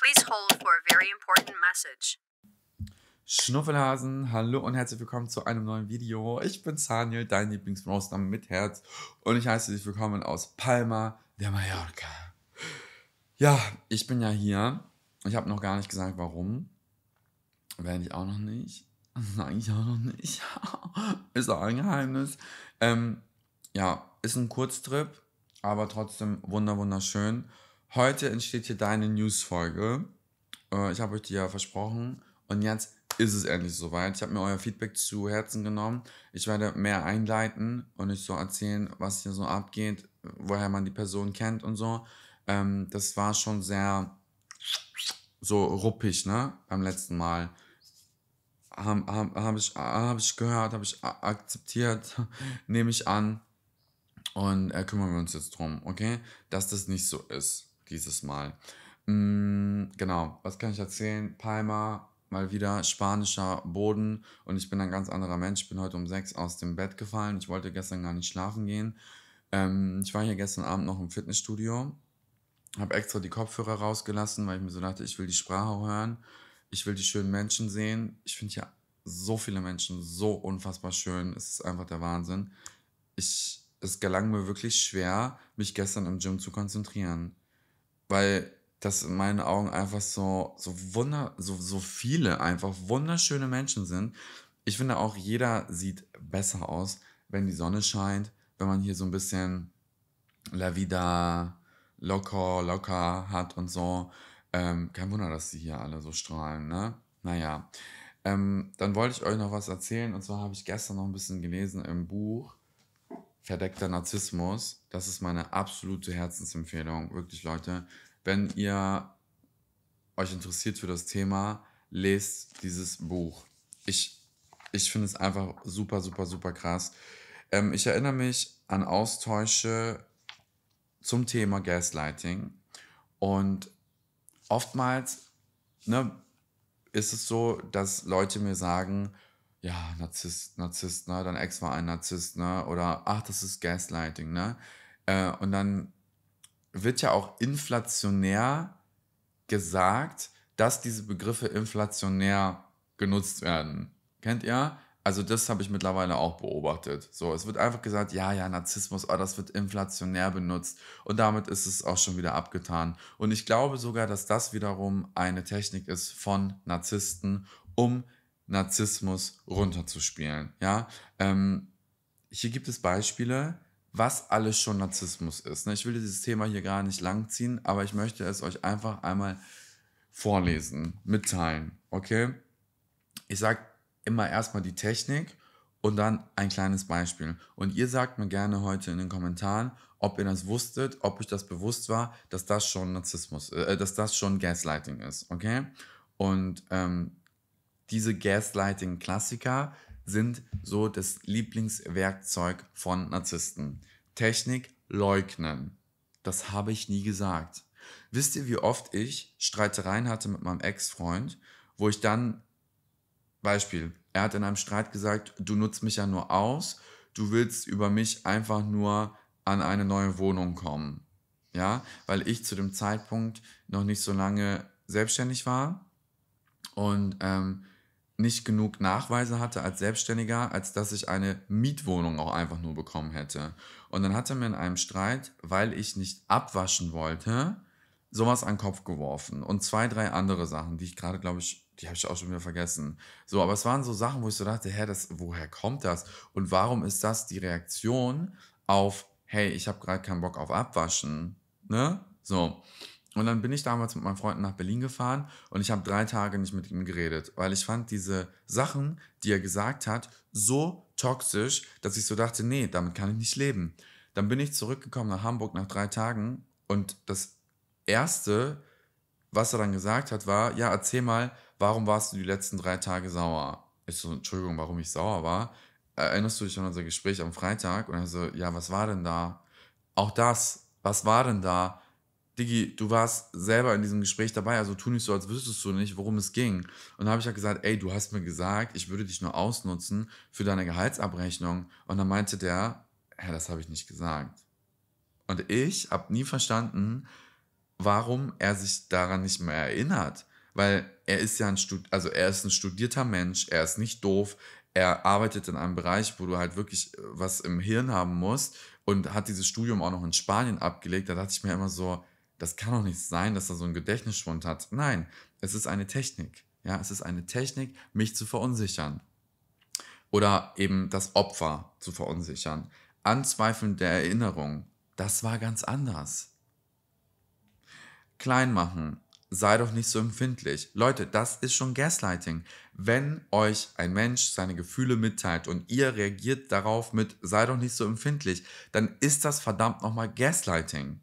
Please hold for a very important message. Schnuffelhasen, hallo und herzlich willkommen zu einem neuen Video. Ich bin Saniel, dein Lieblingsmonster mit Herz und ich heiße dich willkommen aus Palma de Mallorca. Ja, ich bin ja hier. Ich habe noch gar nicht gesagt, warum. Werde ich auch noch nicht. Sage ich auch noch nicht. ist auch ein Geheimnis. Ähm, ja, ist ein Kurztrip, aber trotzdem wunder wunderschön heute entsteht hier deine News-Folge. Äh, ich habe euch die ja versprochen. Und jetzt ist es endlich soweit. Ich habe mir euer Feedback zu Herzen genommen. Ich werde mehr einleiten und euch so erzählen, was hier so abgeht, woher man die Person kennt und so. Ähm, das war schon sehr so ruppig, ne? Beim letzten Mal. Habe hab, hab ich, hab ich gehört, habe ich akzeptiert, nehme ich an. Und äh, kümmern wir uns jetzt drum, okay? Dass das nicht so ist dieses Mal. Mm, genau, was kann ich erzählen? Palma, mal wieder spanischer Boden und ich bin ein ganz anderer Mensch. Ich bin heute um sechs aus dem Bett gefallen. Ich wollte gestern gar nicht schlafen gehen. Ähm, ich war hier gestern Abend noch im Fitnessstudio, habe extra die Kopfhörer rausgelassen, weil ich mir so dachte, ich will die Sprache hören, ich will die schönen Menschen sehen. Ich finde ja so viele Menschen so unfassbar schön. Es ist einfach der Wahnsinn. Ich, es gelang mir wirklich schwer, mich gestern im Gym zu konzentrieren weil das in meinen Augen einfach so, so wunder, so, so viele einfach wunderschöne Menschen sind. Ich finde auch, jeder sieht besser aus, wenn die Sonne scheint, wenn man hier so ein bisschen La Vida locker, locker hat und so. Ähm, kein Wunder, dass die hier alle so strahlen, ne? Naja. Ähm, dann wollte ich euch noch was erzählen und zwar habe ich gestern noch ein bisschen gelesen im Buch Verdeckter Narzissmus. Das ist meine absolute Herzensempfehlung. Wirklich, Leute. Wenn ihr euch interessiert für das Thema, lest dieses Buch. Ich, ich finde es einfach super, super, super krass. Ähm, ich erinnere mich an Austausche zum Thema Gaslighting. Und oftmals ne, ist es so, dass Leute mir sagen, ja, Narzisst, Narzisst, ne, dein Ex war ein Narzisst, ne, oder ach, das ist Gaslighting, ne. Äh, und dann wird ja auch inflationär gesagt, dass diese Begriffe inflationär genutzt werden. Kennt ihr? Also das habe ich mittlerweile auch beobachtet. So, es wird einfach gesagt, ja, ja, Narzissmus, oh, das wird inflationär benutzt und damit ist es auch schon wieder abgetan. Und ich glaube sogar, dass das wiederum eine Technik ist von Narzissten, um Narzissmus runterzuspielen. Ja, ähm, hier gibt es Beispiele, was alles schon Narzissmus ist. Ne? Ich will dieses Thema hier gar nicht langziehen, aber ich möchte es euch einfach einmal vorlesen, mitteilen. Okay? Ich sage immer erstmal die Technik und dann ein kleines Beispiel. Und ihr sagt mir gerne heute in den Kommentaren, ob ihr das wusstet, ob euch das bewusst war, dass das schon Narzissmus, äh, dass das schon Gaslighting ist. Okay? Und ähm, diese Gaslighting-Klassiker sind so das Lieblingswerkzeug von Narzissten. Technik leugnen. Das habe ich nie gesagt. Wisst ihr, wie oft ich Streitereien hatte mit meinem Ex-Freund, wo ich dann, Beispiel, er hat in einem Streit gesagt, du nutzt mich ja nur aus, du willst über mich einfach nur an eine neue Wohnung kommen. Ja, weil ich zu dem Zeitpunkt noch nicht so lange selbstständig war und ähm, nicht genug Nachweise hatte als Selbstständiger, als dass ich eine Mietwohnung auch einfach nur bekommen hätte. Und dann hat er mir in einem Streit, weil ich nicht abwaschen wollte, sowas an den Kopf geworfen. Und zwei, drei andere Sachen, die ich gerade, glaube ich, die habe ich auch schon wieder vergessen. So, aber es waren so Sachen, wo ich so dachte, hä, das, woher kommt das? Und warum ist das die Reaktion auf, hey, ich habe gerade keinen Bock auf Abwaschen? Ne? So. Und dann bin ich damals mit meinem Freund nach Berlin gefahren und ich habe drei Tage nicht mit ihm geredet, weil ich fand diese Sachen, die er gesagt hat, so toxisch, dass ich so dachte, nee, damit kann ich nicht leben. Dann bin ich zurückgekommen nach Hamburg nach drei Tagen und das Erste, was er dann gesagt hat, war, ja, erzähl mal, warum warst du die letzten drei Tage sauer? Ich so, Entschuldigung, warum ich sauer war? Erinnerst du dich an unser Gespräch am Freitag? Und er so, ja, was war denn da? Auch das, was war denn da? Digi, du warst selber in diesem Gespräch dabei, also tu nicht so, als wüsstest du nicht, worum es ging. Und dann habe ich ja halt gesagt, ey, du hast mir gesagt, ich würde dich nur ausnutzen für deine Gehaltsabrechnung. Und dann meinte der, ja, das habe ich nicht gesagt. Und ich habe nie verstanden, warum er sich daran nicht mehr erinnert. Weil er ist ja ein Stud also er ist ein studierter Mensch, er ist nicht doof, er arbeitet in einem Bereich, wo du halt wirklich äh, was im Hirn haben musst und hat dieses Studium auch noch in Spanien abgelegt. Da dachte ich mir immer so, das kann doch nicht sein, dass er so einen Gedächtnisschwund hat. Nein, es ist eine Technik. Ja, es ist eine Technik, mich zu verunsichern. Oder eben das Opfer zu verunsichern. Anzweifeln der Erinnerung. Das war ganz anders. Klein machen. Sei doch nicht so empfindlich. Leute, das ist schon Gaslighting. Wenn euch ein Mensch seine Gefühle mitteilt und ihr reagiert darauf mit, sei doch nicht so empfindlich, dann ist das verdammt nochmal Gaslighting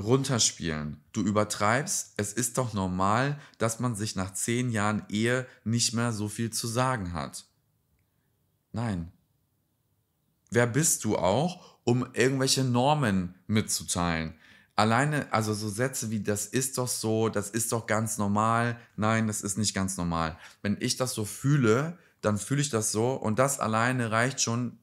runterspielen. Du übertreibst, es ist doch normal, dass man sich nach zehn Jahren Ehe nicht mehr so viel zu sagen hat. Nein. Wer bist du auch, um irgendwelche Normen mitzuteilen? Alleine, also so Sätze wie, das ist doch so, das ist doch ganz normal, nein, das ist nicht ganz normal. Wenn ich das so fühle, dann fühle ich das so und das alleine reicht schon,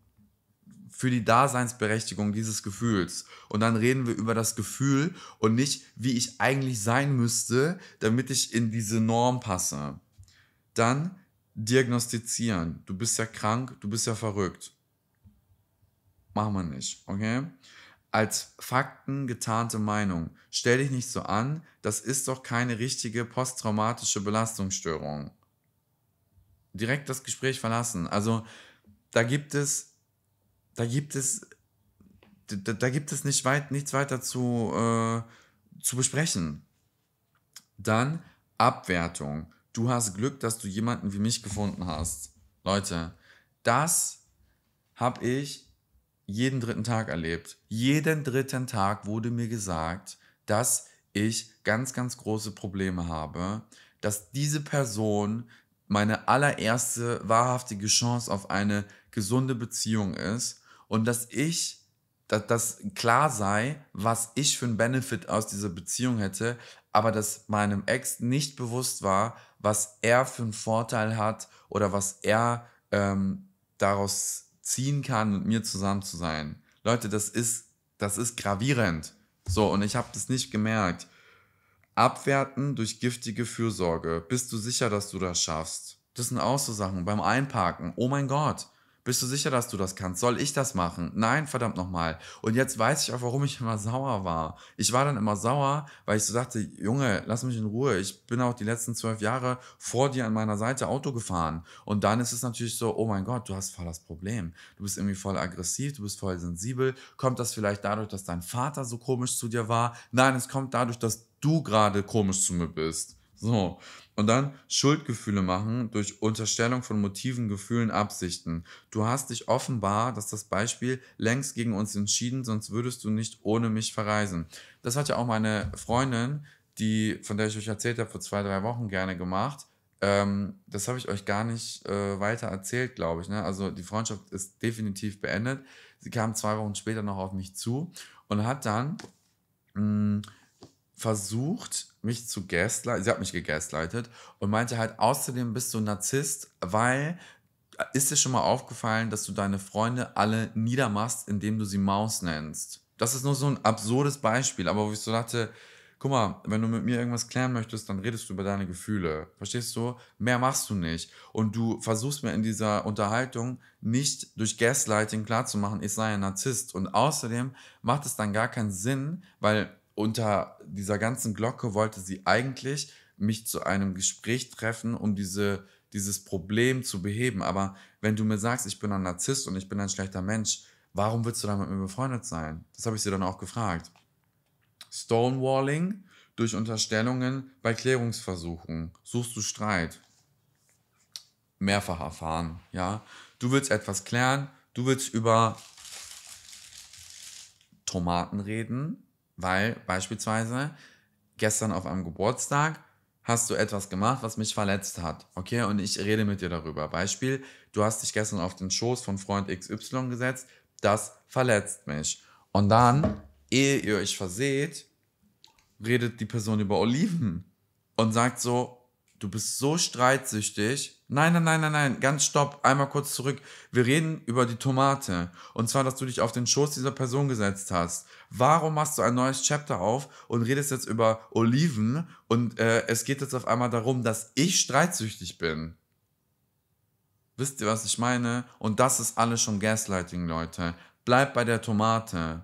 für die Daseinsberechtigung dieses Gefühls. Und dann reden wir über das Gefühl und nicht, wie ich eigentlich sein müsste, damit ich in diese Norm passe. Dann diagnostizieren. Du bist ja krank, du bist ja verrückt. Machen wir nicht, okay? Als Fakten getarnte Meinung. Stell dich nicht so an, das ist doch keine richtige posttraumatische Belastungsstörung. Direkt das Gespräch verlassen. Also da gibt es da gibt es, da, da gibt es nicht weit, nichts weiter zu, äh, zu besprechen. Dann Abwertung. Du hast Glück, dass du jemanden wie mich gefunden hast. Leute, das habe ich jeden dritten Tag erlebt. Jeden dritten Tag wurde mir gesagt, dass ich ganz, ganz große Probleme habe, dass diese Person meine allererste wahrhaftige Chance auf eine gesunde Beziehung ist und dass ich, dass das klar sei, was ich für einen Benefit aus dieser Beziehung hätte, aber dass meinem Ex nicht bewusst war, was er für einen Vorteil hat oder was er ähm, daraus ziehen kann, mit mir zusammen zu sein. Leute, das ist, das ist gravierend. So, und ich habe das nicht gemerkt. Abwerten durch giftige Fürsorge. Bist du sicher, dass du das schaffst? Das sind auch so Sachen. Beim Einparken. Oh mein Gott. Bist du sicher, dass du das kannst? Soll ich das machen? Nein, verdammt nochmal. Und jetzt weiß ich auch, warum ich immer sauer war. Ich war dann immer sauer, weil ich so dachte, Junge, lass mich in Ruhe. Ich bin auch die letzten zwölf Jahre vor dir an meiner Seite Auto gefahren. Und dann ist es natürlich so, oh mein Gott, du hast voll das Problem. Du bist irgendwie voll aggressiv, du bist voll sensibel. Kommt das vielleicht dadurch, dass dein Vater so komisch zu dir war? Nein, es kommt dadurch, dass du gerade komisch zu mir bist. So. Und dann Schuldgefühle machen durch Unterstellung von Motiven, Gefühlen, Absichten. Du hast dich offenbar, dass das Beispiel längst gegen uns entschieden, sonst würdest du nicht ohne mich verreisen. Das hat ja auch meine Freundin, die, von der ich euch erzählt habe, vor zwei, drei Wochen gerne gemacht. Ähm, das habe ich euch gar nicht äh, weiter erzählt, glaube ich. Ne? Also die Freundschaft ist definitiv beendet. Sie kam zwei Wochen später noch auf mich zu und hat dann mh, mm, versucht, mich zu gaslighten. Sie hat mich gegaslightet und meinte halt, außerdem bist du ein Narzisst, weil äh, ist dir schon mal aufgefallen, dass du deine Freunde alle niedermachst, indem du sie Maus nennst. Das ist nur so ein absurdes Beispiel, aber wo ich so dachte, guck mal, wenn du mit mir irgendwas klären möchtest, dann redest du über deine Gefühle. Verstehst du? Mehr machst du nicht. Und du versuchst mir in dieser Unterhaltung nicht durch Gaslighting klarzumachen, ich sei ein Narzisst. Und außerdem macht es dann gar keinen Sinn, weil unter dieser ganzen Glocke wollte sie eigentlich mich zu einem Gespräch treffen, um diese, dieses Problem zu beheben. Aber wenn du mir sagst, ich bin ein Narzisst und ich bin ein schlechter Mensch, warum willst du dann mit mir befreundet sein? Das habe ich sie dann auch gefragt. Stonewalling durch Unterstellungen bei Klärungsversuchen. Suchst du Streit? Mehrfach erfahren, ja. Du willst etwas klären, du willst über Tomaten reden, weil beispielsweise gestern auf einem Geburtstag hast du etwas gemacht, was mich verletzt hat. Okay, und ich rede mit dir darüber. Beispiel, du hast dich gestern auf den Schoß von Freund XY gesetzt, das verletzt mich. Und dann, ehe ihr euch verseht, redet die Person über Oliven und sagt so, du bist so streitsüchtig. Nein, nein, nein, nein, nein, ganz stopp, einmal kurz zurück. Wir reden über die Tomate. Und zwar, dass du dich auf den Schoß dieser Person gesetzt hast. Warum machst du ein neues Chapter auf und redest jetzt über Oliven und äh, es geht jetzt auf einmal darum, dass ich streitsüchtig bin? Wisst ihr, was ich meine? Und das ist alles schon Gaslighting, Leute. Bleib bei der Tomate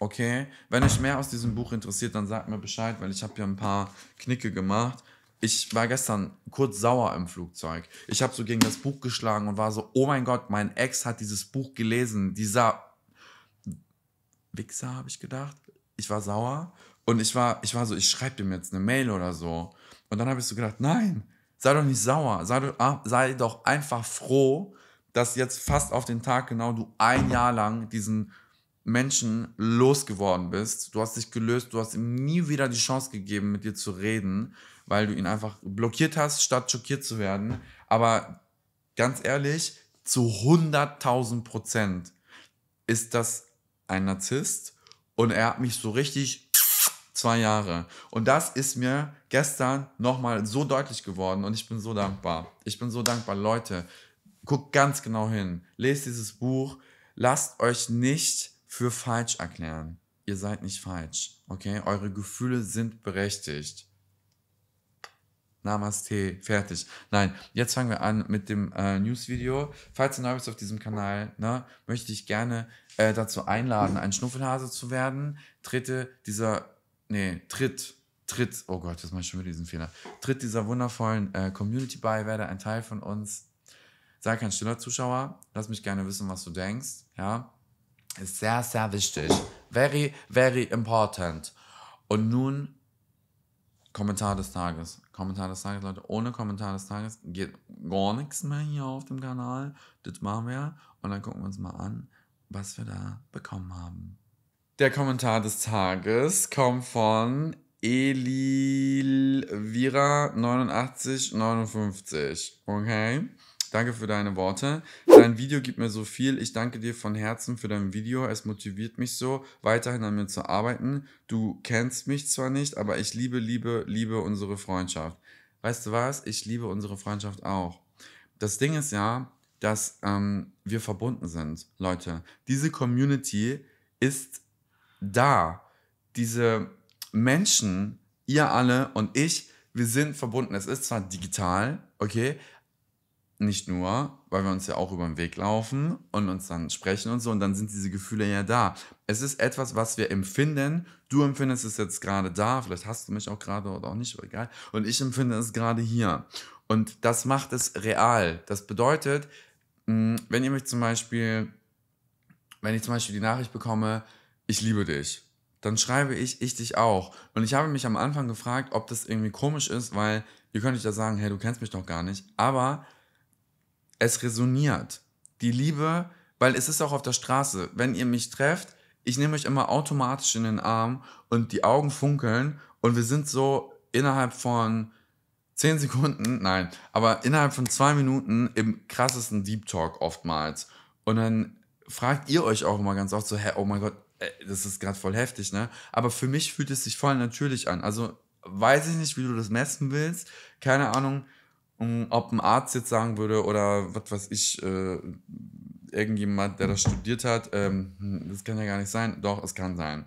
okay? Wenn euch mehr aus diesem Buch interessiert, dann sagt mir Bescheid, weil ich habe hier ein paar Knicke gemacht ich war gestern kurz sauer im Flugzeug. Ich habe so gegen das Buch geschlagen und war so, oh mein Gott, mein Ex hat dieses Buch gelesen. Dieser Wichser, habe ich gedacht. Ich war sauer und ich war, ich war so, ich schreibe dem jetzt eine Mail oder so. Und dann habe ich so gedacht, nein, sei doch nicht sauer, sei doch, ah, sei doch einfach froh, dass jetzt fast auf den Tag genau du ein Jahr lang diesen Menschen losgeworden bist. Du hast dich gelöst, du hast ihm nie wieder die Chance gegeben, mit dir zu reden weil du ihn einfach blockiert hast, statt schockiert zu werden. Aber ganz ehrlich, zu 100.000 Prozent ist das ein Narzisst und er hat mich so richtig zwei Jahre. Und das ist mir gestern nochmal so deutlich geworden und ich bin so dankbar. Ich bin so dankbar. Leute, guckt ganz genau hin. Lest dieses Buch. Lasst euch nicht für falsch erklären. Ihr seid nicht falsch. Okay? Eure Gefühle sind berechtigt. Namaste, fertig. Nein, jetzt fangen wir an mit dem äh, News-Video. Falls du neu bist auf diesem Kanal, ne, möchte ich gerne äh, dazu einladen, ein Schnuffelhase zu werden. Trete dieser, nee, tritt, tritt, oh Gott, das mache ich schon wieder diesen Fehler. Tritt dieser wundervollen äh, Community bei, werde ein Teil von uns. Sei kein stiller Zuschauer, lass mich gerne wissen, was du denkst, ja. Ist sehr, sehr wichtig. Very, very important. Und nun Kommentar des Tages. Kommentar des Tages, Leute. Ohne Kommentar des Tages geht gar nichts mehr hier auf dem Kanal. Das machen wir. Und dann gucken wir uns mal an, was wir da bekommen haben. Der Kommentar des Tages kommt von Elilvira8959. Okay? Danke für deine Worte. Dein Video gibt mir so viel. Ich danke dir von Herzen für dein Video. Es motiviert mich so, weiterhin an mir zu arbeiten. Du kennst mich zwar nicht, aber ich liebe, liebe, liebe unsere Freundschaft. Weißt du was? Ich liebe unsere Freundschaft auch. Das Ding ist ja, dass ähm, wir verbunden sind, Leute. Diese Community ist da. Diese Menschen, ihr alle und ich, wir sind verbunden. Es ist zwar digital, okay, nicht nur, weil wir uns ja auch über den Weg laufen und uns dann sprechen und so, und dann sind diese Gefühle ja da. Es ist etwas, was wir empfinden. Du empfindest es jetzt gerade da, vielleicht hast du mich auch gerade oder auch nicht, aber egal. Und ich empfinde es gerade hier. Und das macht es real. Das bedeutet, hm, wenn ihr mich zum Beispiel, wenn ich zum Beispiel die Nachricht bekomme, ich liebe dich, dann schreibe ich, ich dich auch. Und ich habe mich am Anfang gefragt, ob das irgendwie komisch ist, weil ihr könnt euch da sagen, hey, du kennst mich doch gar nicht. Aber es resoniert. Die Liebe, weil es ist auch auf der Straße. Wenn ihr mich trefft, ich nehme euch immer automatisch in den Arm und die Augen funkeln und wir sind so innerhalb von zehn Sekunden, nein, aber innerhalb von zwei Minuten im krassesten Deep Talk oftmals. Und dann fragt ihr euch auch immer ganz oft so, hä, oh mein Gott, äh, das ist gerade voll heftig, ne? Aber für mich fühlt es sich voll natürlich an. Also weiß ich nicht, wie du das messen willst. Keine Ahnung. Hm, ob ein Arzt jetzt sagen würde oder was weiß ich, äh, irgendjemand, der das studiert hat, ähm, hm, das kann ja gar nicht sein. Doch, es kann sein.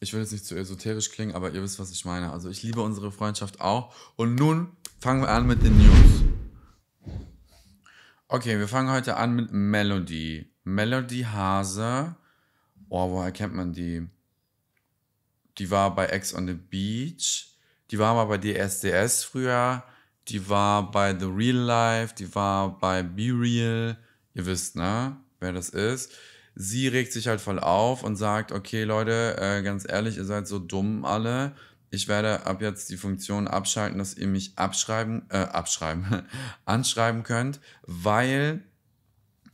Ich will jetzt nicht zu esoterisch klingen, aber ihr wisst, was ich meine. Also ich liebe unsere Freundschaft auch. Und nun fangen wir an mit den News. Okay, wir fangen heute an mit Melody. Melody Hase. Oh, woher kennt man die? Die war bei Ex on the Beach. Die war mal bei DSDS früher die war bei The Real Life, die war bei Be Real, ihr wisst, ne, wer das ist. Sie regt sich halt voll auf und sagt, okay Leute, äh, ganz ehrlich, ihr seid so dumm alle. Ich werde ab jetzt die Funktion abschalten, dass ihr mich abschreiben, äh, abschreiben, anschreiben könnt, weil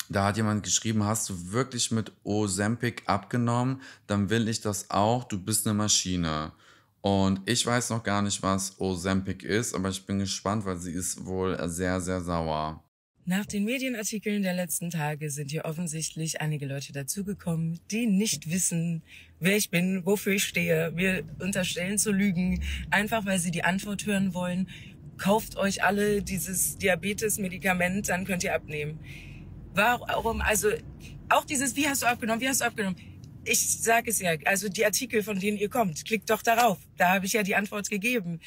da hat jemand geschrieben, hast du wirklich mit Ozempic abgenommen? Dann will ich das auch, du bist eine Maschine. Und ich weiß noch gar nicht, was Ozempic ist, aber ich bin gespannt, weil sie ist wohl sehr, sehr sauer. Nach den Medienartikeln der letzten Tage sind hier offensichtlich einige Leute dazugekommen, die nicht wissen, wer ich bin, wofür ich stehe, mir unterstellen zu lügen, einfach weil sie die Antwort hören wollen. Kauft euch alle dieses Diabetes-Medikament, dann könnt ihr abnehmen. Warum? Also auch dieses, wie hast du abgenommen, wie hast du abgenommen? ich sage es ja, also die Artikel, von denen ihr kommt, klickt doch darauf. Da habe ich ja die Antwort gegeben.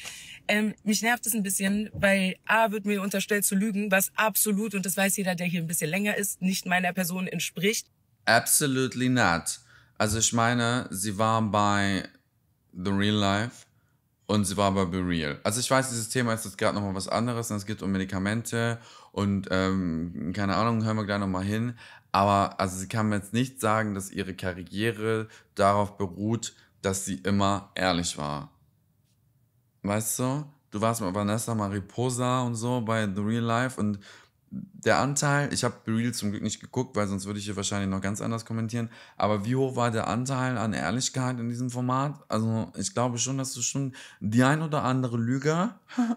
Ähm, mich nervt es ein bisschen, weil A wird mir unterstellt zu lügen, was absolut, und das weiß jeder, der hier ein bisschen länger ist, nicht meiner Person entspricht. Absolutely not. Also ich meine, sie war bei The Real Life und sie war bei Be Real. Also ich weiß, dieses Thema ist jetzt gerade nochmal was anderes und es geht um Medikamente und ähm, keine Ahnung, hören wir gleich nochmal hin. Aber also sie kann mir jetzt nicht sagen, dass ihre Karriere darauf beruht, dass sie immer ehrlich war. Weißt du? Du warst mit Vanessa Mariposa und so bei The Real Life und der Anteil, ich habe Real zum Glück nicht geguckt, weil sonst würde ich hier wahrscheinlich noch ganz anders kommentieren, aber wie hoch war der Anteil an Ehrlichkeit in diesem Format? Also ich glaube schon, dass du schon die ein oder andere Lüge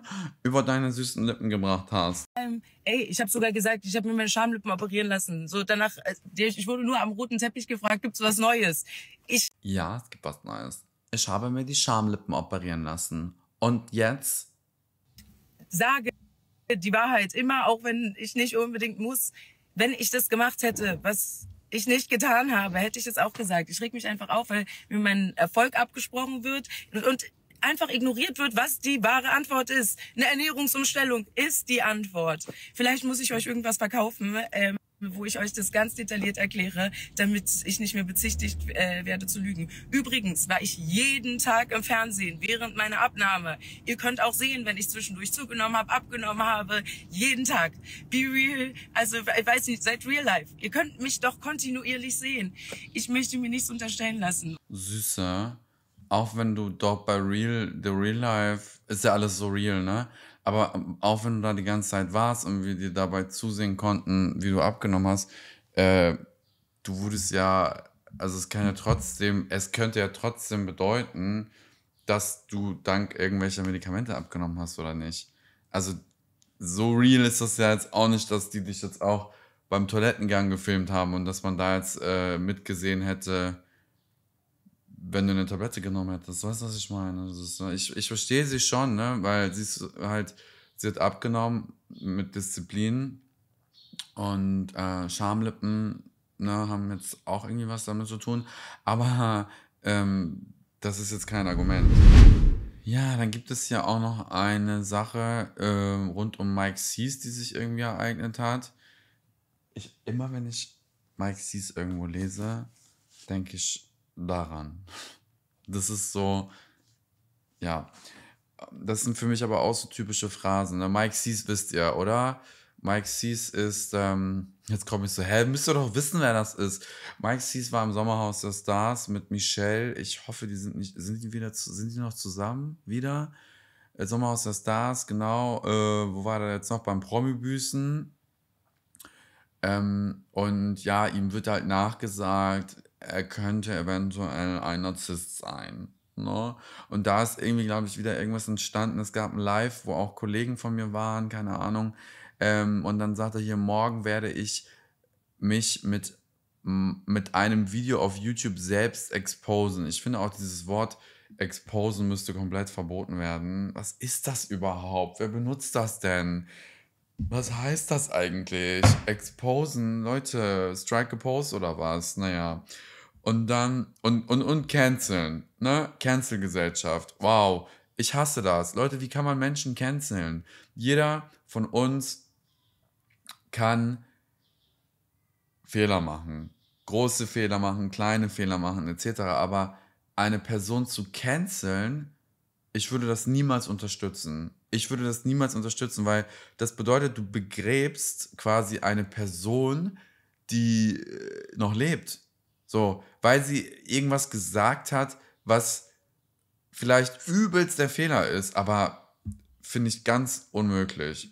über deine süßen Lippen gebracht hast. Ähm, ey, ich habe sogar gesagt, ich habe mir meine Schamlippen operieren lassen. So danach, äh, ich wurde nur am roten Teppich gefragt, gibt es was Neues? Ich ja, es gibt was Neues. Ich habe mir die Schamlippen operieren lassen. Und jetzt? Sage die Wahrheit immer, auch wenn ich nicht unbedingt muss. Wenn ich das gemacht hätte, was ich nicht getan habe, hätte ich es auch gesagt. Ich reg mich einfach auf, weil mir mein Erfolg abgesprochen wird und einfach ignoriert wird, was die wahre Antwort ist. Eine Ernährungsumstellung ist die Antwort. Vielleicht muss ich euch irgendwas verkaufen. Ähm wo ich euch das ganz detailliert erkläre, damit ich nicht mehr bezichtigt äh, werde zu lügen. Übrigens war ich jeden Tag im Fernsehen während meiner Abnahme. Ihr könnt auch sehen, wenn ich zwischendurch zugenommen habe, abgenommen habe, jeden Tag. Be real, also ich weiß nicht, seid real life. Ihr könnt mich doch kontinuierlich sehen. Ich möchte mir nichts unterstellen lassen. Süßer, auch wenn du doch bei real, the real life, ist ja alles so real, ne? Aber ähm, auch wenn du da die ganze Zeit warst und wir dir dabei zusehen konnten, wie du abgenommen hast, äh, du wurdest ja, also es kann ja trotzdem, es könnte ja trotzdem bedeuten, dass du dank irgendwelcher Medikamente abgenommen hast oder nicht. Also so real ist das ja jetzt auch nicht, dass die dich jetzt auch beim Toilettengang gefilmt haben und dass man da jetzt äh, mitgesehen hätte, wenn du eine Tablette genommen hättest. Weißt du, was ich meine? Ist, ich, ich verstehe sie schon, ne? weil sie ist halt, sie hat abgenommen mit Disziplin und äh, Schamlippen ne, haben jetzt auch irgendwie was damit zu tun. Aber ähm, das ist jetzt kein Argument. Ja, dann gibt es ja auch noch eine Sache äh, rund um Mike Sees, die sich irgendwie ereignet hat. Ich, immer wenn ich Mike Sees irgendwo lese, denke ich daran. Das ist so, ja. Das sind für mich aber auch so typische Phrasen. Ne? Mike Sees wisst ihr, oder? Mike Sees ist, ähm, jetzt komme ich so, hä, müsst ihr doch wissen, wer das ist. Mike Sees war im Sommerhaus der Stars mit Michelle. Ich hoffe, die sind nicht, sind die wieder, sind die noch zusammen? Wieder? Äh, Sommerhaus der Stars, genau. Äh, wo war der jetzt noch? Beim Promi-Büßen. Ähm, und ja, ihm wird halt nachgesagt, er könnte eventuell ein Narzisst sein. Ne? Und da ist irgendwie, glaube ich, wieder irgendwas entstanden. Es gab ein Live, wo auch Kollegen von mir waren, keine Ahnung. Ähm, und dann sagte er hier, morgen werde ich mich mit, mit einem Video auf YouTube selbst exposen. Ich finde auch dieses Wort exposen müsste komplett verboten werden. Was ist das überhaupt? Wer benutzt das denn? Was heißt das eigentlich? Exposen, Leute, strike a pose oder was? Naja. Und dann, und, und, und canceln, ne? Cancel-Gesellschaft. Wow, ich hasse das. Leute, wie kann man Menschen canceln? Jeder von uns kann Fehler machen. Große Fehler machen, kleine Fehler machen, etc. Aber eine Person zu canceln, ich würde das niemals unterstützen ich würde das niemals unterstützen, weil das bedeutet, du begräbst quasi eine Person, die äh, noch lebt. So, weil sie irgendwas gesagt hat, was vielleicht übelst der Fehler ist, aber finde ich ganz unmöglich.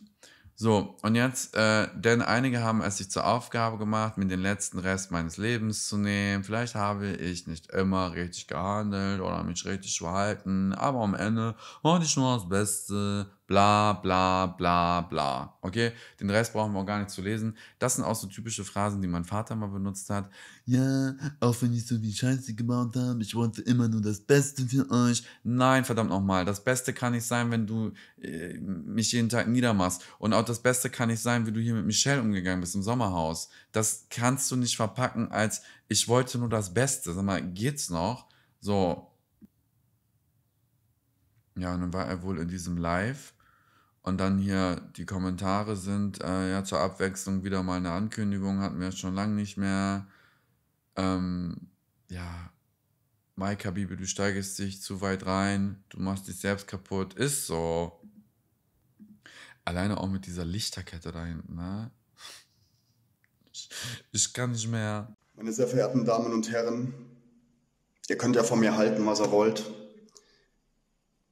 So, und jetzt, äh, denn einige haben es sich zur Aufgabe gemacht, mir den letzten Rest meines Lebens zu nehmen. Vielleicht habe ich nicht immer richtig gehandelt oder mich richtig verhalten, aber am Ende wollte ich nur das Beste bla bla bla bla. Okay, den Rest brauchen wir auch gar nicht zu lesen. Das sind auch so typische Phrasen, die mein Vater mal benutzt hat. Ja, auch wenn ich so viel Scheiße gebaut habe, ich wollte immer nur das Beste für euch. Nein, verdammt nochmal, das Beste kann nicht sein, wenn du äh, mich jeden Tag niedermachst. Und auch das Beste kann nicht sein, wie du hier mit Michelle umgegangen bist im Sommerhaus. Das kannst du nicht verpacken als ich wollte nur das Beste. Sag mal, geht's noch? So. Ja, und dann war er wohl in diesem Live und dann hier die Kommentare sind, äh, ja, zur Abwechslung wieder mal eine Ankündigung, hatten wir schon lange nicht mehr. Ähm, ja, Maika Bibi, du steigest dich zu weit rein, du machst dich selbst kaputt, ist so. Alleine auch mit dieser Lichterkette da hinten, ne? ich kann nicht mehr. Meine sehr verehrten Damen und Herren, ihr könnt ja von mir halten, was ihr wollt.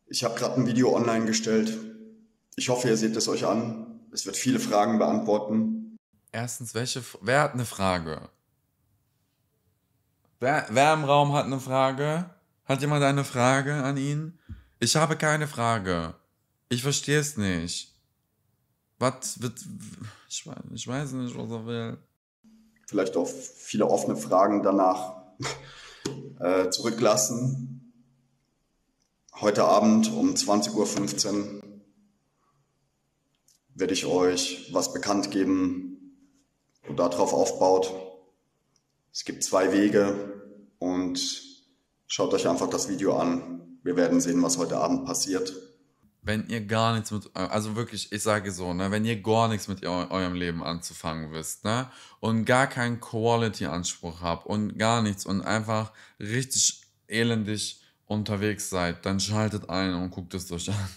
Ich habe gerade ein Video online gestellt ich hoffe, ihr seht es euch an. Es wird viele Fragen beantworten. Erstens, welche, wer hat eine Frage? Wer, wer im Raum hat eine Frage? Hat jemand eine Frage an ihn? Ich habe keine Frage. Ich verstehe es nicht. Was wird. Ich weiß, ich weiß nicht, was er will. Vielleicht auch viele offene Fragen danach äh, zurücklassen. Heute Abend um 20.15 Uhr werde ich euch was bekannt geben und darauf aufbaut. Es gibt zwei Wege und schaut euch einfach das Video an. Wir werden sehen, was heute Abend passiert. Wenn ihr gar nichts mit, also wirklich, ich sage so, ne, wenn ihr gar nichts mit eurem Leben anzufangen wisst, ne, und gar keinen Quality-Anspruch habt und gar nichts und einfach richtig elendig unterwegs seid, dann schaltet ein und guckt es euch an.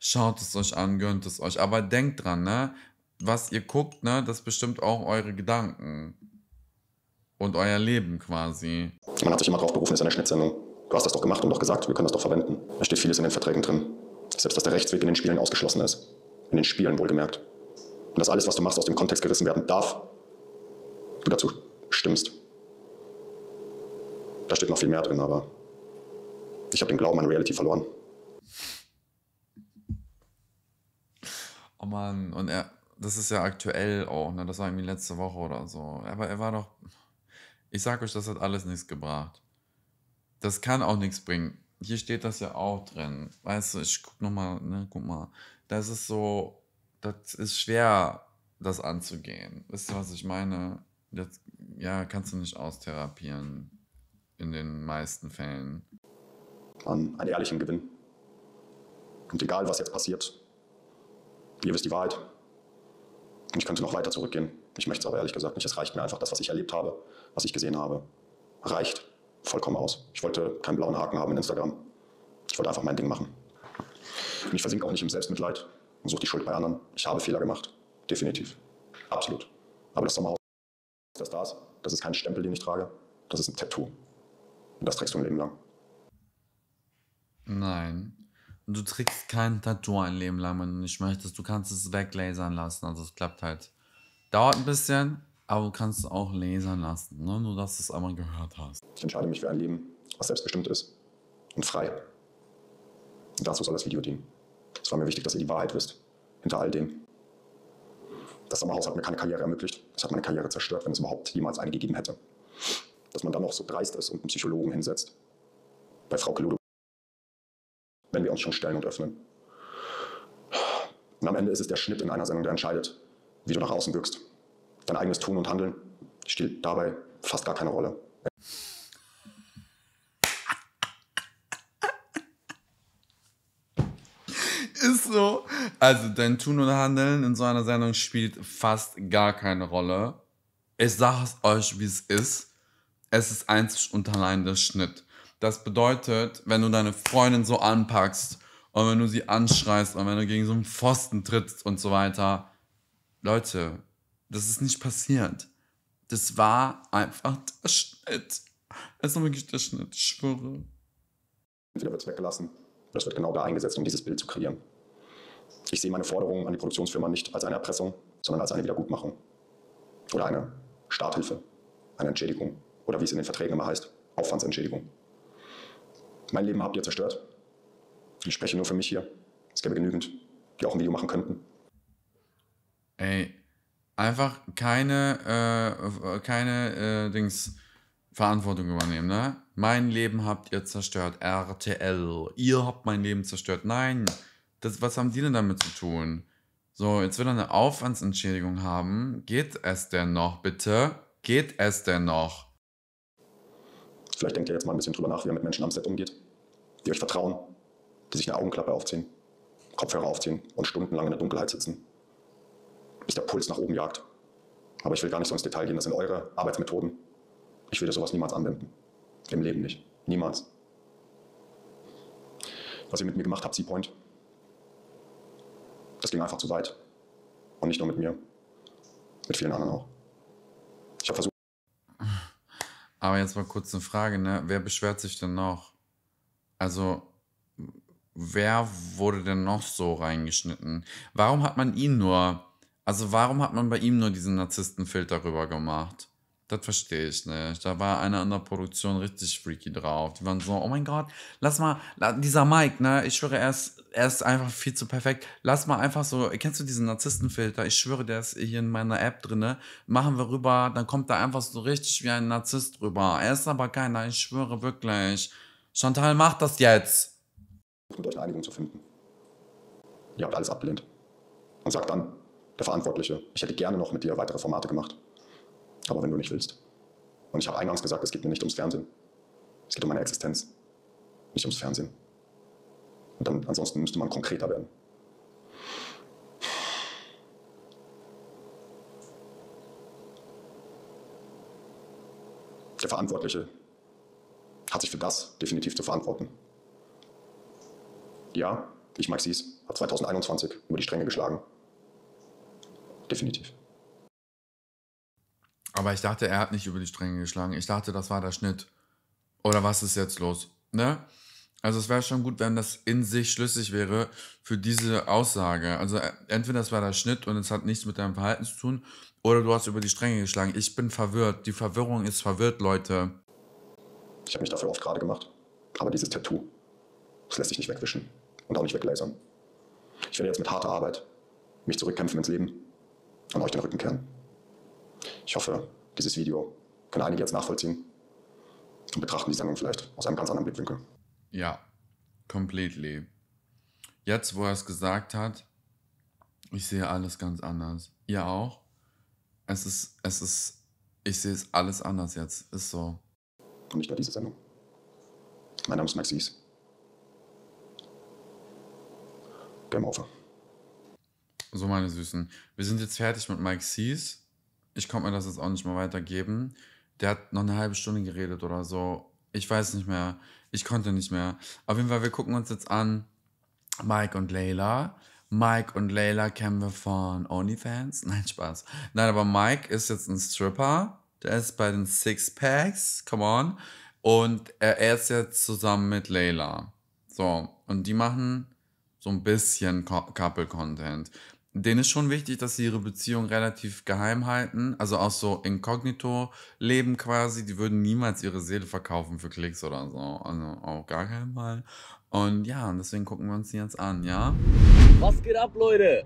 Schaut es euch an, gönnt es euch. Aber denkt dran, ne? Was ihr guckt, ne, das bestimmt auch eure Gedanken. Und euer Leben quasi. Man hat sich immer drauf berufen, ist eine Schnittsendung. Ne? Du hast das doch gemacht und doch gesagt, wir können das doch verwenden. Da steht vieles in den Verträgen drin. Selbst dass der Rechtsweg in den Spielen ausgeschlossen ist. In den Spielen wohlgemerkt. Und dass alles, was du machst, aus dem Kontext gerissen werden darf, du dazu stimmst. Da steht noch viel mehr drin, aber ich habe den Glauben an Reality verloren. Oh Mann, und er, das ist ja aktuell auch, ne? Das war irgendwie letzte Woche oder so. Aber er war doch. Ich sag euch, das hat alles nichts gebracht. Das kann auch nichts bringen. Hier steht das ja auch drin. Weißt du, ich guck nochmal, ne, guck mal. Das ist so, das ist schwer, das anzugehen. Wisst ihr, was ich meine? Das, ja, kannst du nicht austherapieren. In den meisten Fällen. An einen ehrlichen Gewinn. Und egal, was jetzt passiert, ihr wisst die Wahrheit. Und ich könnte noch weiter zurückgehen. Ich möchte es aber ehrlich gesagt nicht. Es reicht mir einfach das, was ich erlebt habe, was ich gesehen habe. Reicht vollkommen aus. Ich wollte keinen blauen Haken haben in Instagram. Ich wollte einfach mein Ding machen. Und ich versinke auch nicht im Selbstmitleid und suche die Schuld bei anderen. Ich habe Fehler gemacht. Definitiv. Absolut. Aber das Sommerhaus ist das Stars, das ist kein Stempel, den ich trage. Das ist ein Tattoo. Und das trägst du ein Leben lang. Nein. Du trägst kein Tattoo ein Leben lang, wenn du nicht möchtest. Du kannst es weglasern lassen. Also es klappt halt. Dauert ein bisschen, aber du kannst es auch lasern lassen. Ne? Nur, dass du es einmal gehört hast. Ich entscheide mich für ein Leben, was selbstbestimmt ist und frei. Und dazu soll das Video dienen. Es war mir wichtig, dass ihr die Wahrheit wisst. Hinter all dem. Das Sommerhaus hat mir keine Karriere ermöglicht. Es hat meine Karriere zerstört, wenn es überhaupt jemals eine gegeben hätte. Dass man dann noch so dreist ist und einen Psychologen hinsetzt. Bei Frau Klude wenn wir uns schon stellen und öffnen. Und am Ende ist es der Schnitt in einer Sendung, der entscheidet, wie du nach außen wirkst. Dein eigenes Tun und Handeln spielt dabei fast gar keine Rolle. Ist so. Also dein Tun und Handeln in so einer Sendung spielt fast gar keine Rolle. Ich sage es euch, wie es ist. Es ist einzig und allein der Schnitt. Das bedeutet, wenn du deine Freundin so anpackst und wenn du sie anschreist und wenn du gegen so einen Pfosten trittst und so weiter. Leute, das ist nicht passiert. Das war einfach der Schnitt. Es ist wirklich der Schnitt, ich schwöre. Wieder wird es weggelassen. Das wird genau da eingesetzt, um dieses Bild zu kreieren. Ich sehe meine Forderungen an die Produktionsfirma nicht als eine Erpressung, sondern als eine Wiedergutmachung. Oder eine Starthilfe, eine Entschädigung. Oder wie es in den Verträgen immer heißt, Aufwandsentschädigung. Mein Leben habt ihr zerstört. Ich spreche nur für mich hier. Es gäbe genügend, die auch ein Video machen könnten. Ey, einfach keine, äh, keine äh, Dings Verantwortung übernehmen, ne? Mein Leben habt ihr zerstört, RTL. Ihr habt mein Leben zerstört. Nein, das, was haben die denn damit zu tun? So, jetzt will er eine Aufwandsentschädigung haben. Geht es denn noch, bitte? Geht es denn noch? Vielleicht denkt ihr jetzt mal ein bisschen drüber nach, wie ihr mit Menschen am Set umgeht, die euch vertrauen, die sich eine Augenklappe aufziehen, Kopfhörer aufziehen und stundenlang in der Dunkelheit sitzen, bis der Puls nach oben jagt. Aber ich will gar nicht so ins Detail gehen, das sind eure Arbeitsmethoden. Ich würde sowas niemals anwenden. Im Leben nicht. Niemals. Was ihr mit mir gemacht habt, C-Point, das ging einfach zu weit. Und nicht nur mit mir, mit vielen anderen auch. Aber jetzt mal kurz eine Frage, ne? Wer beschwert sich denn noch? Also, wer wurde denn noch so reingeschnitten? Warum hat man ihn nur, also warum hat man bei ihm nur diesen Narzisstenfilter rüber gemacht? Das verstehe ich nicht. Da war einer in der Produktion richtig freaky drauf. Die waren so, oh mein Gott, lass mal, dieser Mike, ne? Ich schwöre, er ist, er ist einfach viel zu perfekt. Lass mal einfach so, kennst du diesen Narzisstenfilter? Ich schwöre, der ist hier in meiner App drinne. Machen wir rüber, dann kommt er einfach so richtig wie ein Narzisst rüber. Er ist aber keiner, ich schwöre wirklich. Chantal, mach das jetzt. Und euch eine Einigung zu finden. Ihr habt alles abgelehnt. Und sagt dann, der Verantwortliche, ich hätte gerne noch mit dir weitere Formate gemacht. Aber wenn du nicht willst. Und ich habe eingangs gesagt, es geht mir nicht ums Fernsehen. Es geht um meine Existenz. Nicht ums Fernsehen. Und dann, ansonsten müsste man konkreter werden. Der Verantwortliche hat sich für das definitiv zu verantworten. Ja, ich mag sie's, hat 2021 über die Stränge geschlagen. Definitiv. Aber ich dachte, er hat nicht über die Stränge geschlagen. Ich dachte, das war der Schnitt. Oder was ist jetzt los? Ne? Also es wäre schon gut, wenn das in sich schlüssig wäre für diese Aussage. Also äh, entweder das war der Schnitt und es hat nichts mit deinem Verhalten zu tun, oder du hast über die Stränge geschlagen. Ich bin verwirrt. Die Verwirrung ist verwirrt, Leute. Ich habe mich dafür oft gerade gemacht. Aber dieses Tattoo, das lässt sich nicht wegwischen und auch nicht weglasern. Ich werde jetzt mit harter Arbeit mich zurückkämpfen ins Leben und euch den Rücken kehren. Ich hoffe, dieses Video können einige jetzt nachvollziehen und betrachten die Sendung vielleicht aus einem ganz anderen Blickwinkel. Ja, completely. Jetzt, wo er es gesagt hat, ich sehe alles ganz anders. Ihr auch? Es ist, es ist, ich sehe es alles anders jetzt. Ist so. Und nicht nur diese Sendung. Mein Name ist Max Sies. Game over. So, meine Süßen. Wir sind jetzt fertig mit Mike Sees ich konnte mir das jetzt auch nicht mehr weitergeben. Der hat noch eine halbe Stunde geredet oder so. Ich weiß nicht mehr. Ich konnte nicht mehr. Auf jeden Fall, wir gucken uns jetzt an Mike und Layla. Mike und Layla kennen wir von OnlyFans. Nein, Spaß. Nein, aber Mike ist jetzt ein Stripper. Der ist bei den Sixpacks. Come on. Und er, er ist jetzt zusammen mit Layla. So. Und die machen so ein bisschen Couple-Content denen ist schon wichtig, dass sie ihre Beziehung relativ geheim halten, also auch so inkognito leben quasi. Die würden niemals ihre Seele verkaufen für Klicks oder so. Also auch gar kein Mal. Und ja, und deswegen gucken wir uns die jetzt an, ja? Was geht ab, Leute?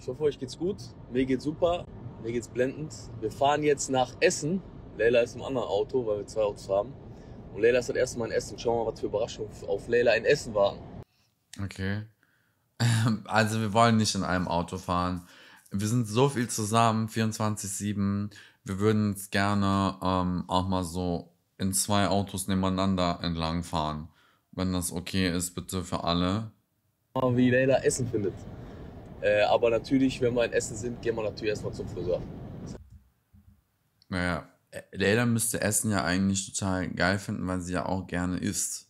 Ich hoffe, euch geht's gut. Mir geht's super. Mir geht's blendend. Wir fahren jetzt nach Essen. Leila ist im anderen Auto, weil wir zwei Autos haben. Und Leila ist das erste Mal in Essen. Schauen wir mal, was für Überraschungen auf Leila in Essen waren. Okay. Also wir wollen nicht in einem Auto fahren. Wir sind so viel zusammen, 24-7. Wir würden es gerne ähm, auch mal so in zwei Autos nebeneinander entlang fahren. Wenn das okay ist, bitte für alle. Wie Leila Essen findet. Äh, aber natürlich, wenn wir in Essen sind, gehen wir natürlich erstmal zum Friseur. Naja, äh, Leila müsste Essen ja eigentlich total geil finden, weil sie ja auch gerne isst.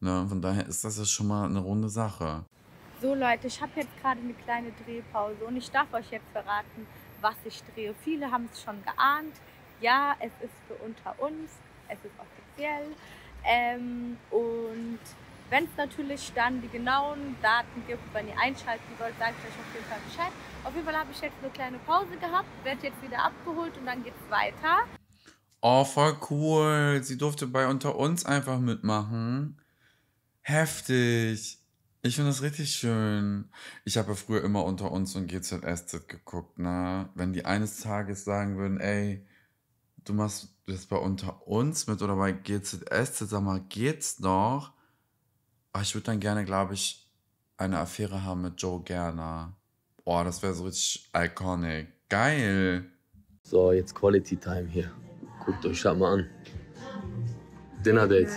Ne? Von daher ist das ja schon mal eine runde Sache. So Leute, ich habe jetzt gerade eine kleine Drehpause und ich darf euch jetzt verraten, was ich drehe. Viele haben es schon geahnt. Ja, es ist für unter uns, es ist offiziell. Ähm, und wenn es natürlich dann die genauen Daten gibt, wenn ihr einschalten wollt, sage ich euch auf jeden Fall Bescheid. Auf jeden Fall habe ich jetzt eine kleine Pause gehabt, werde jetzt wieder abgeholt und dann geht's weiter. Oh, voll cool. Sie durfte bei Unter uns einfach mitmachen. Heftig. Ich finde das richtig schön. Ich habe ja früher immer unter uns und GZSZ geguckt, ne? Wenn die eines Tages sagen würden, ey, du machst das bei unter uns mit oder bei GZSZ, sag mal, geht's noch? Aber ah, ich würde dann gerne, glaube ich, eine Affäre haben mit Joe Gerner. Boah, das wäre so richtig iconic. Geil. So, jetzt Quality Time hier. Guckt euch das mal an. Dinner Dates.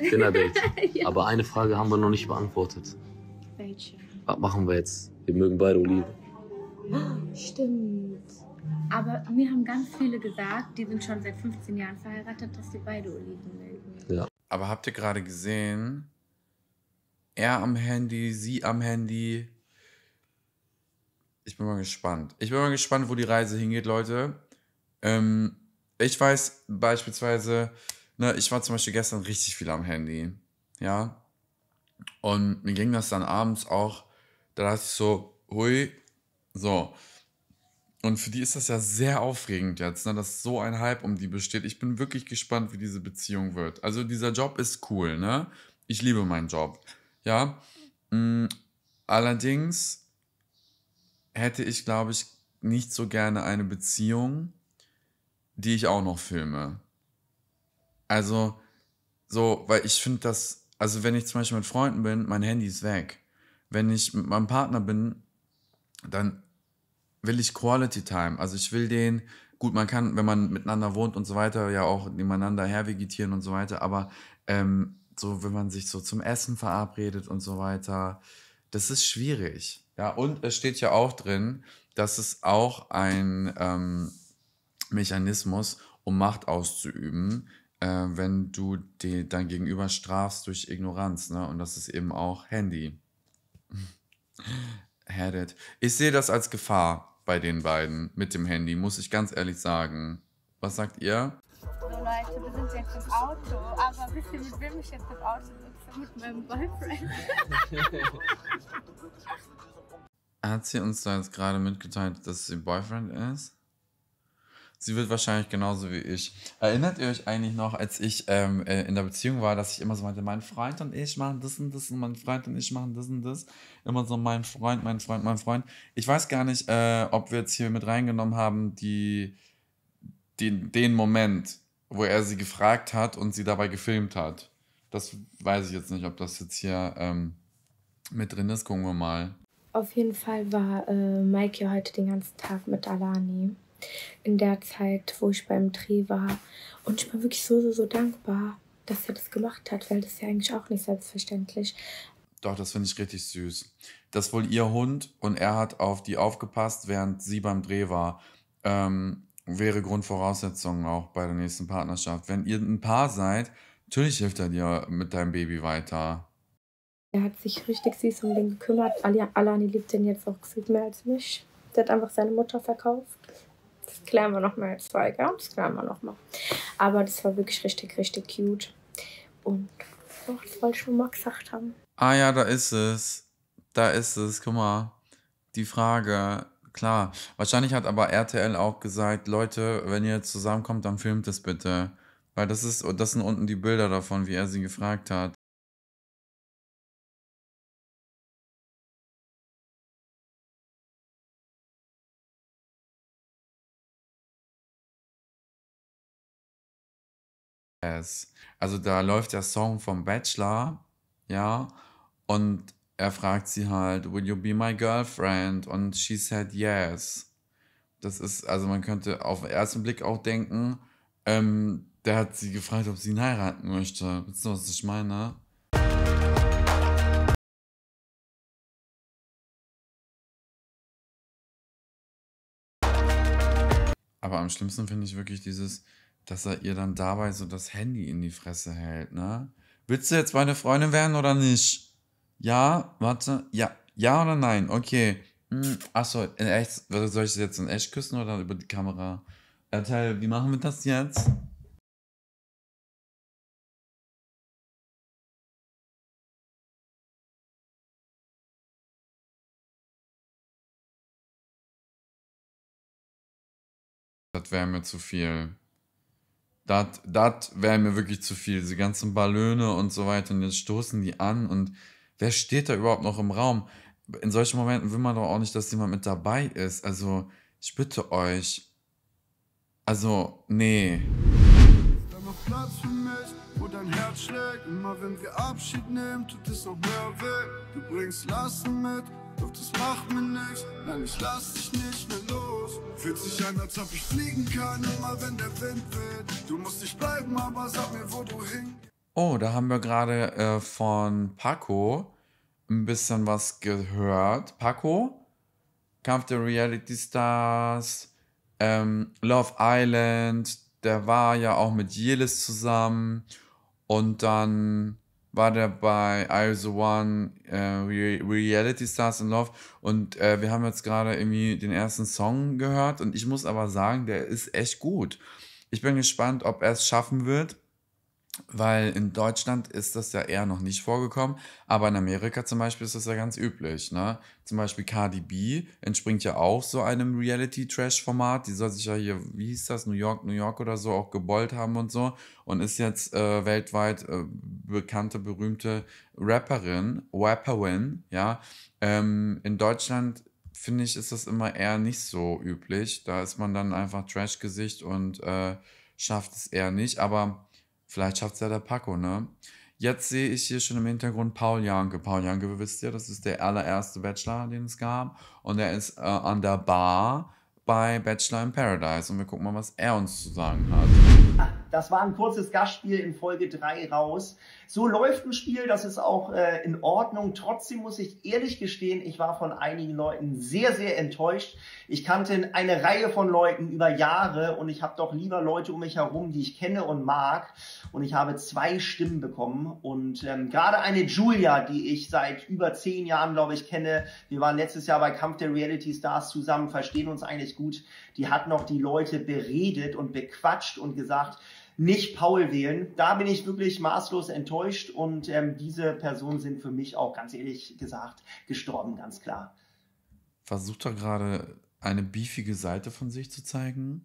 Dinnerdate. ja. Aber eine Frage haben wir noch nicht beantwortet. Welche? Was machen wir jetzt? Wir mögen beide Oliven. stimmt. Aber mir haben ganz viele gesagt, die sind schon seit 15 Jahren verheiratet, dass sie beide Oliven mögen. Ja. Aber habt ihr gerade gesehen, er am Handy, sie am Handy. Ich bin mal gespannt. Ich bin mal gespannt, wo die Reise hingeht, Leute. Ähm, ich weiß beispielsweise, ne, ich war zum Beispiel gestern richtig viel am Handy. Ja. Und mir ging das dann abends auch, da dachte ich so, hui, so. Und für die ist das ja sehr aufregend jetzt, ne, dass so ein Hype um die besteht. Ich bin wirklich gespannt, wie diese Beziehung wird. Also dieser Job ist cool, ne? Ich liebe meinen Job. Ja. Mm, allerdings hätte ich, glaube ich, nicht so gerne eine Beziehung, die ich auch noch filme. Also, so, weil ich finde das, also wenn ich zum Beispiel mit Freunden bin, mein Handy ist weg. Wenn ich mit meinem Partner bin, dann will ich Quality Time. Also ich will den, gut, man kann, wenn man miteinander wohnt und so weiter, ja auch nebeneinander hervegetieren und so weiter, aber ähm, so, wenn man sich so zum Essen verabredet und so weiter, das ist schwierig. Ja, und es steht ja auch drin, dass es auch ein ähm, Mechanismus, um Macht auszuüben, äh, wenn du die, dein Gegenüber strafst durch Ignoranz. Ne? Und das ist eben auch Handy. Had it. Ich sehe das als Gefahr bei den beiden mit dem Handy, muss ich ganz ehrlich sagen. Was sagt ihr? So Leute, wir sind jetzt im Auto, aber wisst ihr, mit wem ich jetzt im Auto sitze? Mit meinem Boyfriend. Hat sie uns da jetzt gerade mitgeteilt, dass sie Boyfriend ist? Sie wird wahrscheinlich genauso wie ich. Erinnert ihr euch eigentlich noch, als ich ähm, äh, in der Beziehung war, dass ich immer so meinte, mein Freund und ich machen das und das und mein Freund und ich machen das und das. Immer so mein Freund, mein Freund, mein Freund. Ich weiß gar nicht, äh, ob wir jetzt hier mit reingenommen haben, die, die, den Moment, wo er sie gefragt hat und sie dabei gefilmt hat. Das weiß ich jetzt nicht, ob das jetzt hier ähm, mit drin ist. Gucken wir mal. Auf jeden Fall war äh, Mike ja heute den ganzen Tag mit Alani in der Zeit, wo ich beim Dreh war. Und ich bin wirklich so, so, so dankbar, dass er das gemacht hat, weil das ist ja eigentlich auch nicht selbstverständlich. Doch, das finde ich richtig süß. Das ist wohl ihr Hund und er hat auf die aufgepasst, während sie beim Dreh war. Ähm, wäre Grundvoraussetzung auch bei der nächsten Partnerschaft. Wenn ihr ein Paar seid, natürlich hilft er dir mit deinem Baby weiter. Er hat sich richtig süß um den gekümmert. Alani liebt den jetzt auch gefühlt mehr als mich. Der hat einfach seine Mutter verkauft. Das klären wir nochmal. Das war egal, das klären wir nochmal. Aber das war wirklich richtig, richtig cute. Und doch, das wollte ich schon mal gesagt haben. Ah ja, da ist es. Da ist es. Guck mal. Die Frage. Klar. Wahrscheinlich hat aber RTL auch gesagt, Leute, wenn ihr zusammenkommt, dann filmt es bitte. Weil das ist, das sind unten die Bilder davon, wie er sie gefragt hat. Jazz. Also da läuft der Song vom Bachelor, ja, und er fragt sie halt, will you be my girlfriend? Und she said yes. Das ist, also man könnte auf den ersten Blick auch denken, ähm, der hat sie gefragt, ob sie ihn heiraten möchte. Wisst ihr, was ich meine? Aber am schlimmsten finde ich wirklich dieses, dass er ihr dann dabei so das Handy in die Fresse hält, ne? Willst du jetzt meine Freundin werden oder nicht? Ja, warte, ja, ja oder nein? Okay. Hm, achso, in echt, soll ich sie jetzt in echt küssen oder über die Kamera? Erteil, wie machen wir das jetzt? Das wäre mir zu viel. Das wäre mir wirklich zu viel. Diese ganzen Ballone und so weiter. Und jetzt stoßen die an und wer steht da überhaupt noch im Raum? In solchen Momenten will man doch auch nicht, dass jemand mit dabei ist. Also, ich bitte euch. Also, nee. Da macht Platz für mich, wo dein Herz schlägt. Immer wenn wir Abschied nehmen, tut es noch mehr weh. Du bringst Lassen mit, doch das macht mir nichts. Nein, ich lass dich nicht, Fühlt sich an, als ob ich fliegen kann, immer wenn der Wind weht. Du musst nicht bleiben, aber sag mir, wo du hin. Oh, da haben wir gerade äh, von Paco ein bisschen was gehört. Paco, Kampf der Reality Stars, ähm, Love Island, der war ja auch mit Jelis zusammen. Und dann war der bei I One, äh, Re Reality Stars in Love und äh, wir haben jetzt gerade irgendwie den ersten Song gehört und ich muss aber sagen, der ist echt gut. Ich bin gespannt, ob er es schaffen wird, weil in Deutschland ist das ja eher noch nicht vorgekommen, aber in Amerika zum Beispiel ist das ja ganz üblich. Ne? Zum Beispiel Cardi B entspringt ja auch so einem Reality-Trash-Format. Die soll sich ja hier, wie hieß das, New York, New York oder so, auch gebollt haben und so und ist jetzt äh, weltweit äh, bekannte, berühmte Rapperin, Rapperin, ja. Ähm, in Deutschland finde ich, ist das immer eher nicht so üblich. Da ist man dann einfach Trash-Gesicht und äh, schafft es eher nicht, aber Vielleicht schafft es ja der Paco, ne? Jetzt sehe ich hier schon im Hintergrund Paul Janke. Paul Janke, wir wisst ja, das ist der allererste Bachelor, den es gab. Und er ist äh, an der Bar bei Bachelor in Paradise. Und wir gucken mal, was er uns zu sagen hat. Ah, das war ein kurzes Gastspiel in Folge 3 raus. So läuft ein Spiel, das ist auch äh, in Ordnung. Trotzdem muss ich ehrlich gestehen, ich war von einigen Leuten sehr, sehr enttäuscht. Ich kannte eine Reihe von Leuten über Jahre und ich habe doch lieber Leute um mich herum, die ich kenne und mag. Und ich habe zwei Stimmen bekommen. Und ähm, gerade eine Julia, die ich seit über zehn Jahren, glaube ich, kenne, wir waren letztes Jahr bei Kampf der Reality Stars zusammen, verstehen uns eigentlich gut, die hat noch die Leute beredet und bequatscht und gesagt, nicht Paul wählen. Da bin ich wirklich maßlos enttäuscht und ähm, diese Personen sind für mich auch ganz ehrlich gesagt gestorben, ganz klar. Versucht er gerade eine beefige Seite von sich zu zeigen?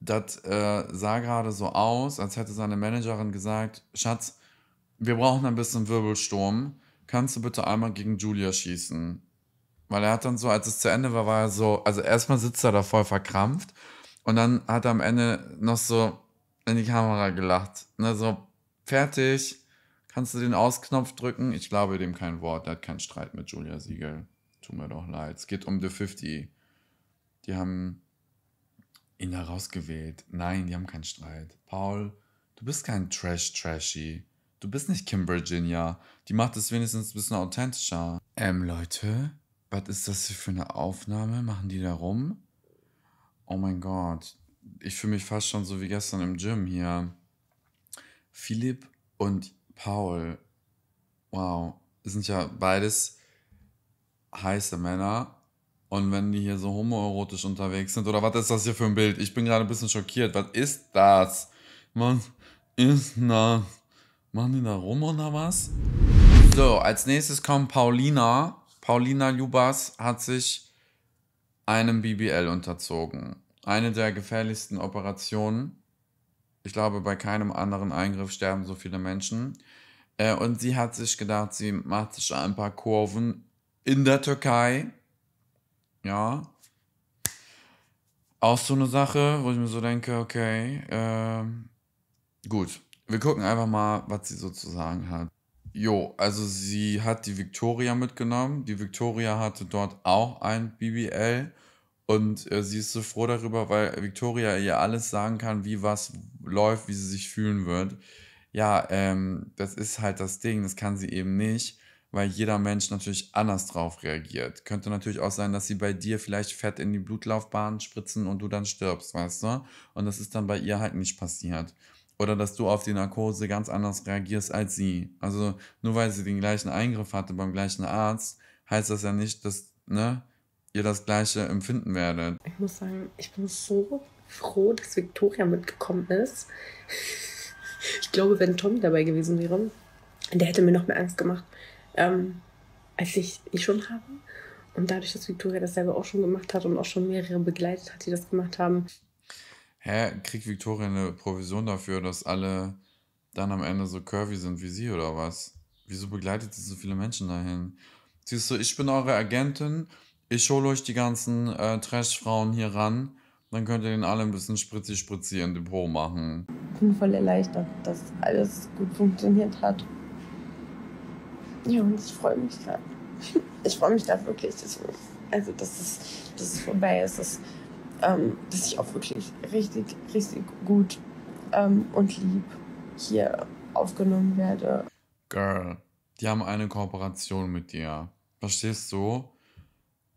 Das äh, sah gerade so aus, als hätte seine Managerin gesagt: Schatz, wir brauchen ein bisschen Wirbelsturm. Kannst du bitte einmal gegen Julia schießen? Weil er hat dann so, als es zu Ende war, war er so, also erstmal sitzt er da voll verkrampft und dann hat er am Ende noch so, in die Kamera gelacht. Ne, so, fertig. Kannst du den Ausknopf drücken? Ich glaube dem kein Wort. Der hat keinen Streit mit Julia Siegel. Tut mir doch leid. Es geht um The 50. Die haben ihn da rausgewählt. Nein, die haben keinen Streit. Paul, du bist kein Trash-Trashy. Du bist nicht Kim Virginia. Die macht es wenigstens ein bisschen authentischer. Ähm, Leute, was ist das hier für eine Aufnahme? Machen die da rum? Oh mein Gott ich fühle mich fast schon so wie gestern im Gym hier. Philipp und Paul, wow, sind ja beides heiße Männer. Und wenn die hier so homoerotisch unterwegs sind, oder was ist das hier für ein Bild? Ich bin gerade ein bisschen schockiert. Was ist das? Was ist das? Machen die da rum oder was? So, als nächstes kommt Paulina. Paulina Jubas hat sich einem BBL unterzogen eine der gefährlichsten Operationen. Ich glaube, bei keinem anderen Eingriff sterben so viele Menschen. Äh, und sie hat sich gedacht, sie macht sich ein paar Kurven in der Türkei. Ja. Auch so eine Sache, wo ich mir so denke, okay, äh, gut. Wir gucken einfach mal, was sie sozusagen hat. Jo, also sie hat die Victoria mitgenommen. Die Victoria hatte dort auch ein BBL. Und äh, sie ist so froh darüber, weil Victoria ihr alles sagen kann, wie was läuft, wie sie sich fühlen wird. Ja, ähm, das ist halt das Ding, das kann sie eben nicht, weil jeder Mensch natürlich anders drauf reagiert. Könnte natürlich auch sein, dass sie bei dir vielleicht Fett in die Blutlaufbahn spritzen und du dann stirbst, weißt du? Und das ist dann bei ihr halt nicht passiert. Oder dass du auf die Narkose ganz anders reagierst als sie. Also nur weil sie den gleichen Eingriff hatte beim gleichen Arzt, heißt das ja nicht, dass, ne? ihr das gleiche empfinden werdet. Ich muss sagen, ich bin so froh, dass Victoria mitgekommen ist. Ich glaube, wenn Tommy dabei gewesen wäre, der hätte mir noch mehr Angst gemacht, ähm, als ich, ich eh schon habe. Und dadurch, dass Victoria das selber auch schon gemacht hat und auch schon mehrere begleitet hat, die das gemacht haben. Hä, kriegt Victoria eine Provision dafür, dass alle dann am Ende so curvy sind wie sie oder was? Wieso begleitet sie so viele Menschen dahin? Siehst du, ich bin eure Agentin ich hole euch die ganzen äh, Trash-Frauen hier ran. Dann könnt ihr den alle ein bisschen spritzi spritzi in Depot machen. Ich bin voll erleichtert, dass alles gut funktioniert hat. Ja, und ich freue mich gerade. Ich freue mich da wirklich, dass, also, dass, es, dass es vorbei ist, dass, ähm, dass ich auch wirklich richtig, richtig gut ähm, und lieb hier aufgenommen werde. Girl, die haben eine Kooperation mit dir. Verstehst du?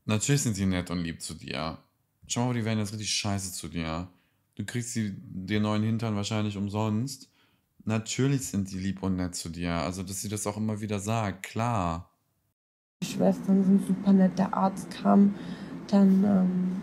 Natürlich sind sie nett und lieb zu dir. Schau mal, die werden jetzt richtig scheiße zu dir. Du kriegst die, den neuen Hintern wahrscheinlich umsonst. Natürlich sind die lieb und nett zu dir. Also, dass sie das auch immer wieder sagt, klar. Die Schwestern sind super nett. Der Arzt kam dann ähm,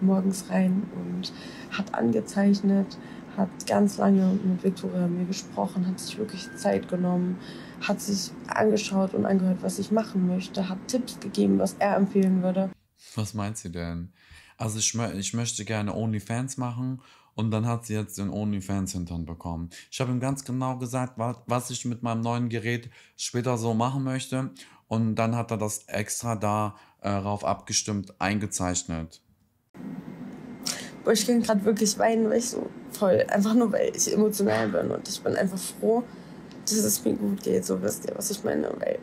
morgens rein und hat angezeichnet, hat ganz lange mit Viktoria mir gesprochen, hat sich wirklich Zeit genommen, hat sich angeschaut und angehört, was ich machen möchte, hat Tipps gegeben, was er empfehlen würde. Was meint sie denn? Also ich, ich möchte gerne OnlyFans machen und dann hat sie jetzt den OnlyFans-Hintern bekommen. Ich habe ihm ganz genau gesagt, was ich mit meinem neuen Gerät später so machen möchte. Und dann hat er das extra darauf äh, abgestimmt eingezeichnet. Boah, ich kann gerade wirklich weinen, weil ich so voll, einfach nur weil ich emotional bin. Und ich bin einfach froh, dass es mir gut geht. So wisst ihr, was ich meine, weil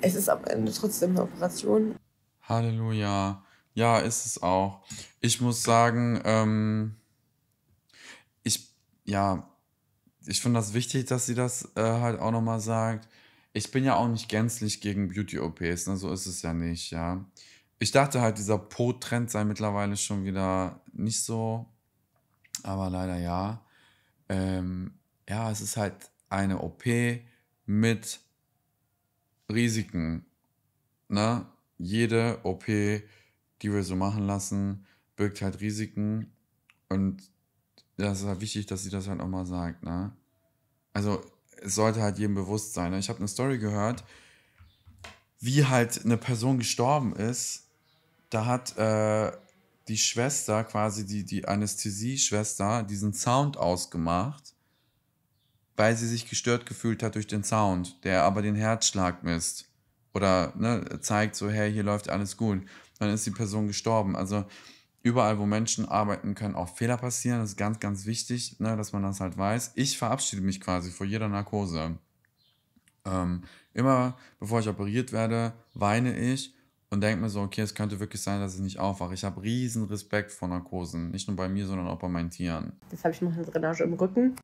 es ist am Ende trotzdem eine Operation. Halleluja. Ja, ist es auch. Ich muss sagen, ähm, ich, ja, ich finde das wichtig, dass sie das äh, halt auch nochmal sagt. Ich bin ja auch nicht gänzlich gegen Beauty-OPs, ne? so ist es ja nicht, ja. Ich dachte halt, dieser Po-Trend sei mittlerweile schon wieder nicht so, aber leider ja. Ähm, ja, es ist halt eine OP mit Risiken. Ne? Jede OP, die wir so machen lassen, birgt halt Risiken. Und das ist halt wichtig, dass sie das halt auch mal sagt. Ne? Also es sollte halt jedem bewusst sein. Ne? Ich habe eine Story gehört, wie halt eine Person gestorben ist. Da hat äh, die Schwester, quasi die, die Anästhesie-Schwester, diesen Sound ausgemacht weil sie sich gestört gefühlt hat durch den Sound, der aber den Herzschlag misst oder ne, zeigt so, hey, hier läuft alles gut. Dann ist die Person gestorben. Also überall, wo Menschen arbeiten, können auch Fehler passieren. Das ist ganz, ganz wichtig, ne, dass man das halt weiß. Ich verabschiede mich quasi vor jeder Narkose. Ähm, immer bevor ich operiert werde, weine ich und denke mir so, okay, es könnte wirklich sein, dass ich nicht aufwache. Ich habe riesen Respekt vor Narkosen. Nicht nur bei mir, sondern auch bei meinen Tieren. Das habe ich noch eine Drainage im Rücken.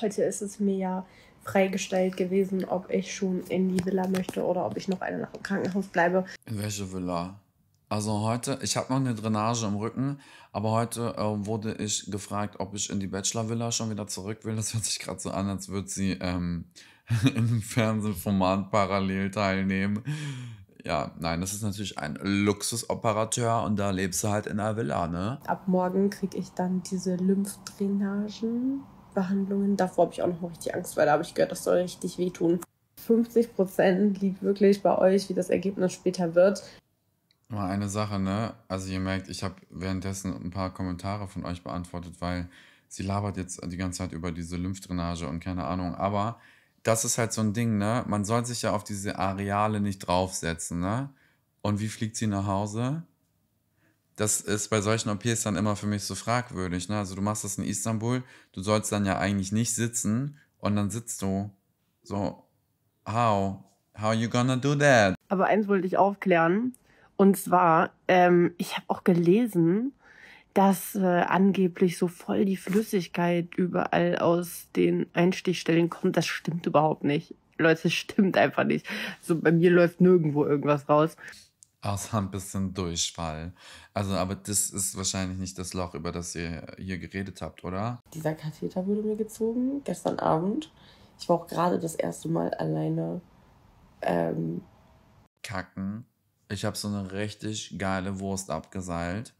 Heute ist es mir ja freigestellt gewesen, ob ich schon in die Villa möchte oder ob ich noch eine Nacht im Krankenhaus bleibe. In welche Villa? Also heute, ich habe noch eine Drainage im Rücken, aber heute äh, wurde ich gefragt, ob ich in die Bachelor-Villa schon wieder zurück will. Das hört sich gerade so an, als würde sie ähm, in Fernsehformat parallel teilnehmen. Ja, nein, das ist natürlich ein Luxusoperateur und da lebst du halt in einer Villa, ne? Ab morgen kriege ich dann diese Lymphdrainagen Hautbehandlungen. Davor habe ich auch noch richtig Angst, weil da habe ich gehört, das soll richtig wehtun. 50 Prozent liegt wirklich bei euch, wie das Ergebnis später wird. Mal eine Sache, ne? Also ihr merkt, ich habe währenddessen ein paar Kommentare von euch beantwortet, weil sie labert jetzt die ganze Zeit über diese Lymphdrainage und keine Ahnung. Aber das ist halt so ein Ding, ne? Man soll sich ja auf diese Areale nicht draufsetzen, ne? Und wie fliegt sie nach Hause? das ist bei solchen OPs dann immer für mich so fragwürdig. Ne? Also du machst das in Istanbul, du sollst dann ja eigentlich nicht sitzen und dann sitzt du so, how? How you gonna do that? Aber eins wollte ich aufklären. Und zwar, ähm, ich habe auch gelesen, dass äh, angeblich so voll die Flüssigkeit überall aus den Einstichstellen kommt. Das stimmt überhaupt nicht. Leute, das stimmt einfach nicht. So bei mir läuft nirgendwo irgendwas raus außer ein bisschen Durchfall. Also, aber das ist wahrscheinlich nicht das Loch, über das ihr hier geredet habt, oder? Dieser Katheter wurde mir gezogen gestern Abend. Ich war auch gerade das erste Mal alleine. Ähm, Kacken. Ich habe so eine richtig geile Wurst abgeseilt.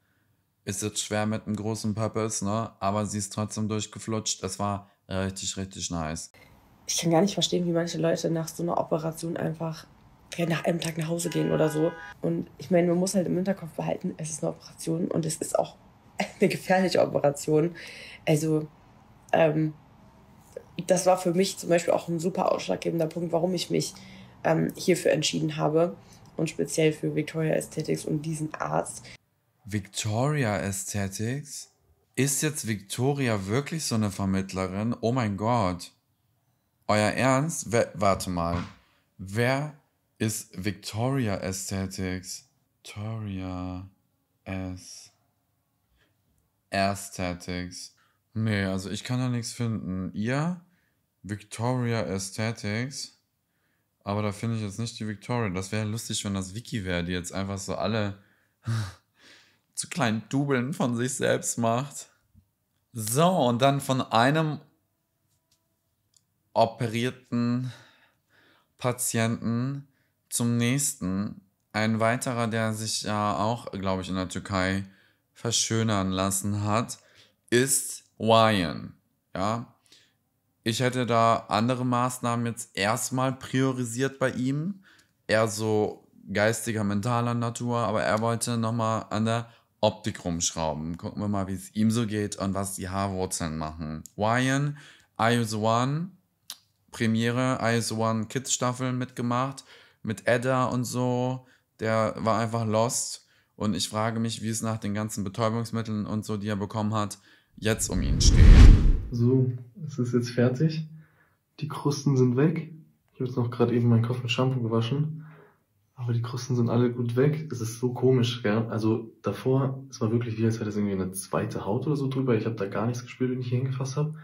Ist jetzt schwer mit einem großen Purpose, ne? Aber sie ist trotzdem durchgeflutscht. Es war richtig, richtig nice. Ich kann gar nicht verstehen, wie manche Leute nach so einer Operation einfach ja, nach einem Tag nach Hause gehen oder so. Und ich meine, man muss halt im Hinterkopf behalten, es ist eine Operation und es ist auch eine gefährliche Operation. Also, ähm, das war für mich zum Beispiel auch ein super ausschlaggebender Punkt, warum ich mich ähm, hierfür entschieden habe und speziell für Victoria Aesthetics und diesen Arzt. Victoria Aesthetics? Ist jetzt Victoria wirklich so eine Vermittlerin? Oh mein Gott. Euer Ernst? W warte mal. Wer ist Victoria Aesthetics. Victoria S. Aesthetics. Nee, also ich kann da nichts finden. Ihr? Victoria Aesthetics. Aber da finde ich jetzt nicht die Victoria. Das wäre lustig, wenn das Wiki wäre, die jetzt einfach so alle zu kleinen Dubeln von sich selbst macht. So, und dann von einem operierten Patienten zum nächsten, ein weiterer, der sich ja auch, glaube ich, in der Türkei verschönern lassen hat, ist Wyan. Ja, ich hätte da andere Maßnahmen jetzt erstmal priorisiert bei ihm. Eher so geistiger, mentaler Natur, aber er wollte nochmal an der Optik rumschrauben. Gucken wir mal, wie es ihm so geht und was die Haarwurzeln machen. Wyan, IS Premiere, IS Kids Staffel mitgemacht mit Edda und so, der war einfach lost. Und ich frage mich, wie es nach den ganzen Betäubungsmitteln und so, die er bekommen hat, jetzt um ihn steht. So, es ist jetzt fertig. Die Krusten sind weg. Ich habe jetzt noch gerade eben meinen Kopf mit Shampoo gewaschen. Aber die Krusten sind alle gut weg. Es ist so komisch, gell? Also davor, es war wirklich wie, als hätte es irgendwie eine zweite Haut oder so drüber. Ich habe da gar nichts gespürt, wenn ich hier hingefasst habe.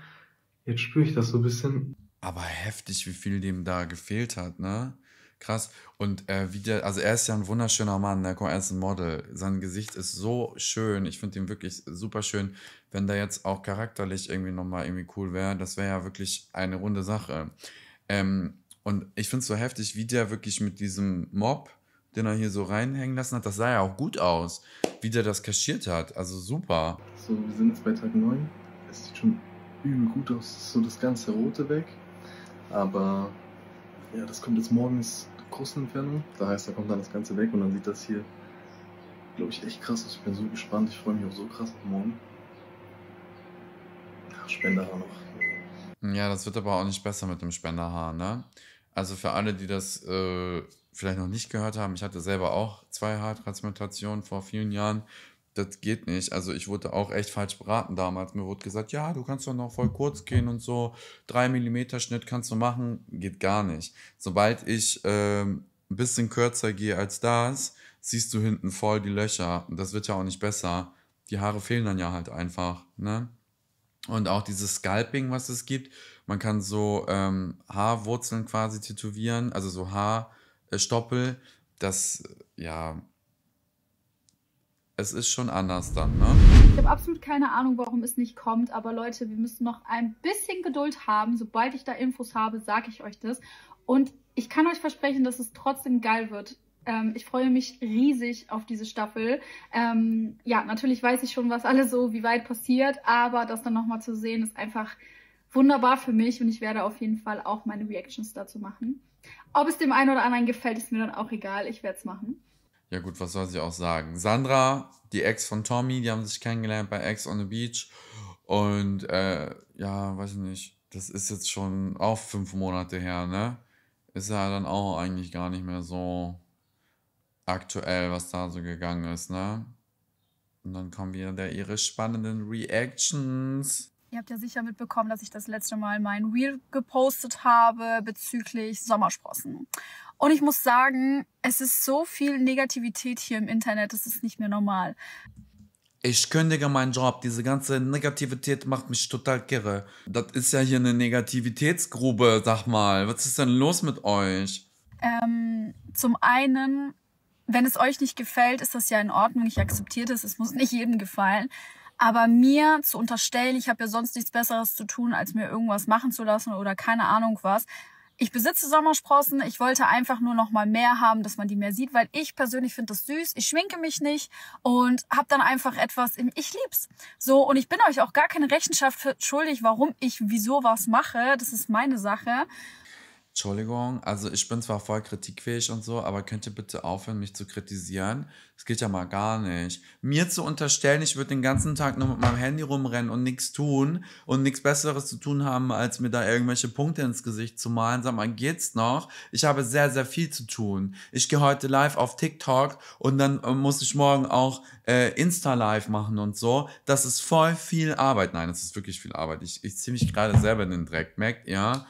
Jetzt spüre ich das so ein bisschen. Aber heftig, wie viel dem da gefehlt hat, ne? Krass. Und äh, wie der, also er ist ja ein wunderschöner Mann, ne? Guck er ist ein Model. Sein Gesicht ist so schön. Ich finde ihn wirklich super schön. Wenn der jetzt auch charakterlich irgendwie nochmal irgendwie cool wäre, das wäre ja wirklich eine runde Sache. Ähm, und ich finde es so heftig, wie der wirklich mit diesem Mob, den er hier so reinhängen lassen hat, das sah ja auch gut aus, wie der das kaschiert hat. Also super. So, wir sind jetzt bei Tag 9. Es sieht schon übel gut aus, so das ganze Rote weg. Aber ja, das kommt jetzt morgens großen Entfernung. Das heißt, da kommt dann das Ganze weg und dann sieht das hier, glaube ich, echt krass aus. Ich bin so gespannt. Ich freue mich auch so krass auf morgen. Ach, Spenderhaar noch. Ja, das wird aber auch nicht besser mit dem Spenderhaar, ne? Also für alle, die das äh, vielleicht noch nicht gehört haben, ich hatte selber auch zwei Haartransplantationen vor vielen Jahren das geht nicht. Also ich wurde auch echt falsch beraten damals. Mir wurde gesagt, ja, du kannst doch noch voll kurz gehen und so. 3 mm Schnitt kannst du machen. Geht gar nicht. Sobald ich ähm, ein bisschen kürzer gehe als das, siehst du hinten voll die Löcher. Und das wird ja auch nicht besser. Die Haare fehlen dann ja halt einfach. Ne? Und auch dieses Scalping, was es gibt. Man kann so ähm, Haarwurzeln quasi tätowieren, also so Haarstoppel. Das, ja, es ist schon anders dann, ne? Ich habe absolut keine Ahnung, warum es nicht kommt, aber Leute, wir müssen noch ein bisschen Geduld haben. Sobald ich da Infos habe, sage ich euch das. Und ich kann euch versprechen, dass es trotzdem geil wird. Ähm, ich freue mich riesig auf diese Staffel. Ähm, ja, natürlich weiß ich schon, was alles so, wie weit passiert, aber das dann nochmal zu sehen, ist einfach wunderbar für mich und ich werde auf jeden Fall auch meine Reactions dazu machen. Ob es dem einen oder anderen gefällt, ist mir dann auch egal. Ich werde es machen. Ja gut, was soll sie auch sagen? Sandra, die Ex von Tommy, die haben sich kennengelernt bei Ex on the Beach. Und äh, ja, weiß ich nicht, das ist jetzt schon auch fünf Monate her, ne? Ist ja dann auch eigentlich gar nicht mehr so aktuell, was da so gegangen ist, ne? Und dann kommen wieder da ihre spannenden Reactions. Ihr habt ja sicher mitbekommen, dass ich das letzte Mal mein Reel gepostet habe bezüglich Sommersprossen. Und ich muss sagen, es ist so viel Negativität hier im Internet, das ist nicht mehr normal. Ich kündige meinen Job. Diese ganze Negativität macht mich total kirre. Das ist ja hier eine Negativitätsgrube, sag mal. Was ist denn los mit euch? Ähm, zum einen, wenn es euch nicht gefällt, ist das ja in Ordnung. Ich akzeptiere das. Es muss nicht jedem gefallen. Aber mir zu unterstellen, ich habe ja sonst nichts Besseres zu tun, als mir irgendwas machen zu lassen oder keine Ahnung was, ich besitze Sommersprossen. Ich wollte einfach nur noch mal mehr haben, dass man die mehr sieht, weil ich persönlich finde das süß. Ich schminke mich nicht und habe dann einfach etwas im Ich lieb's. So, und ich bin euch auch gar keine Rechenschaft schuldig, warum ich wieso was mache. Das ist meine Sache. Entschuldigung, also ich bin zwar voll kritikfähig und so, aber könnt ihr bitte aufhören, mich zu kritisieren? Das geht ja mal gar nicht. Mir zu unterstellen, ich würde den ganzen Tag nur mit meinem Handy rumrennen und nichts tun und nichts Besseres zu tun haben, als mir da irgendwelche Punkte ins Gesicht zu malen. Sag mal, geht's noch? Ich habe sehr, sehr viel zu tun. Ich gehe heute live auf TikTok und dann äh, muss ich morgen auch äh, Insta-Live machen und so. Das ist voll viel Arbeit. Nein, das ist wirklich viel Arbeit. Ich, ich ziehe mich gerade selber in den Dreck, merkt ihr?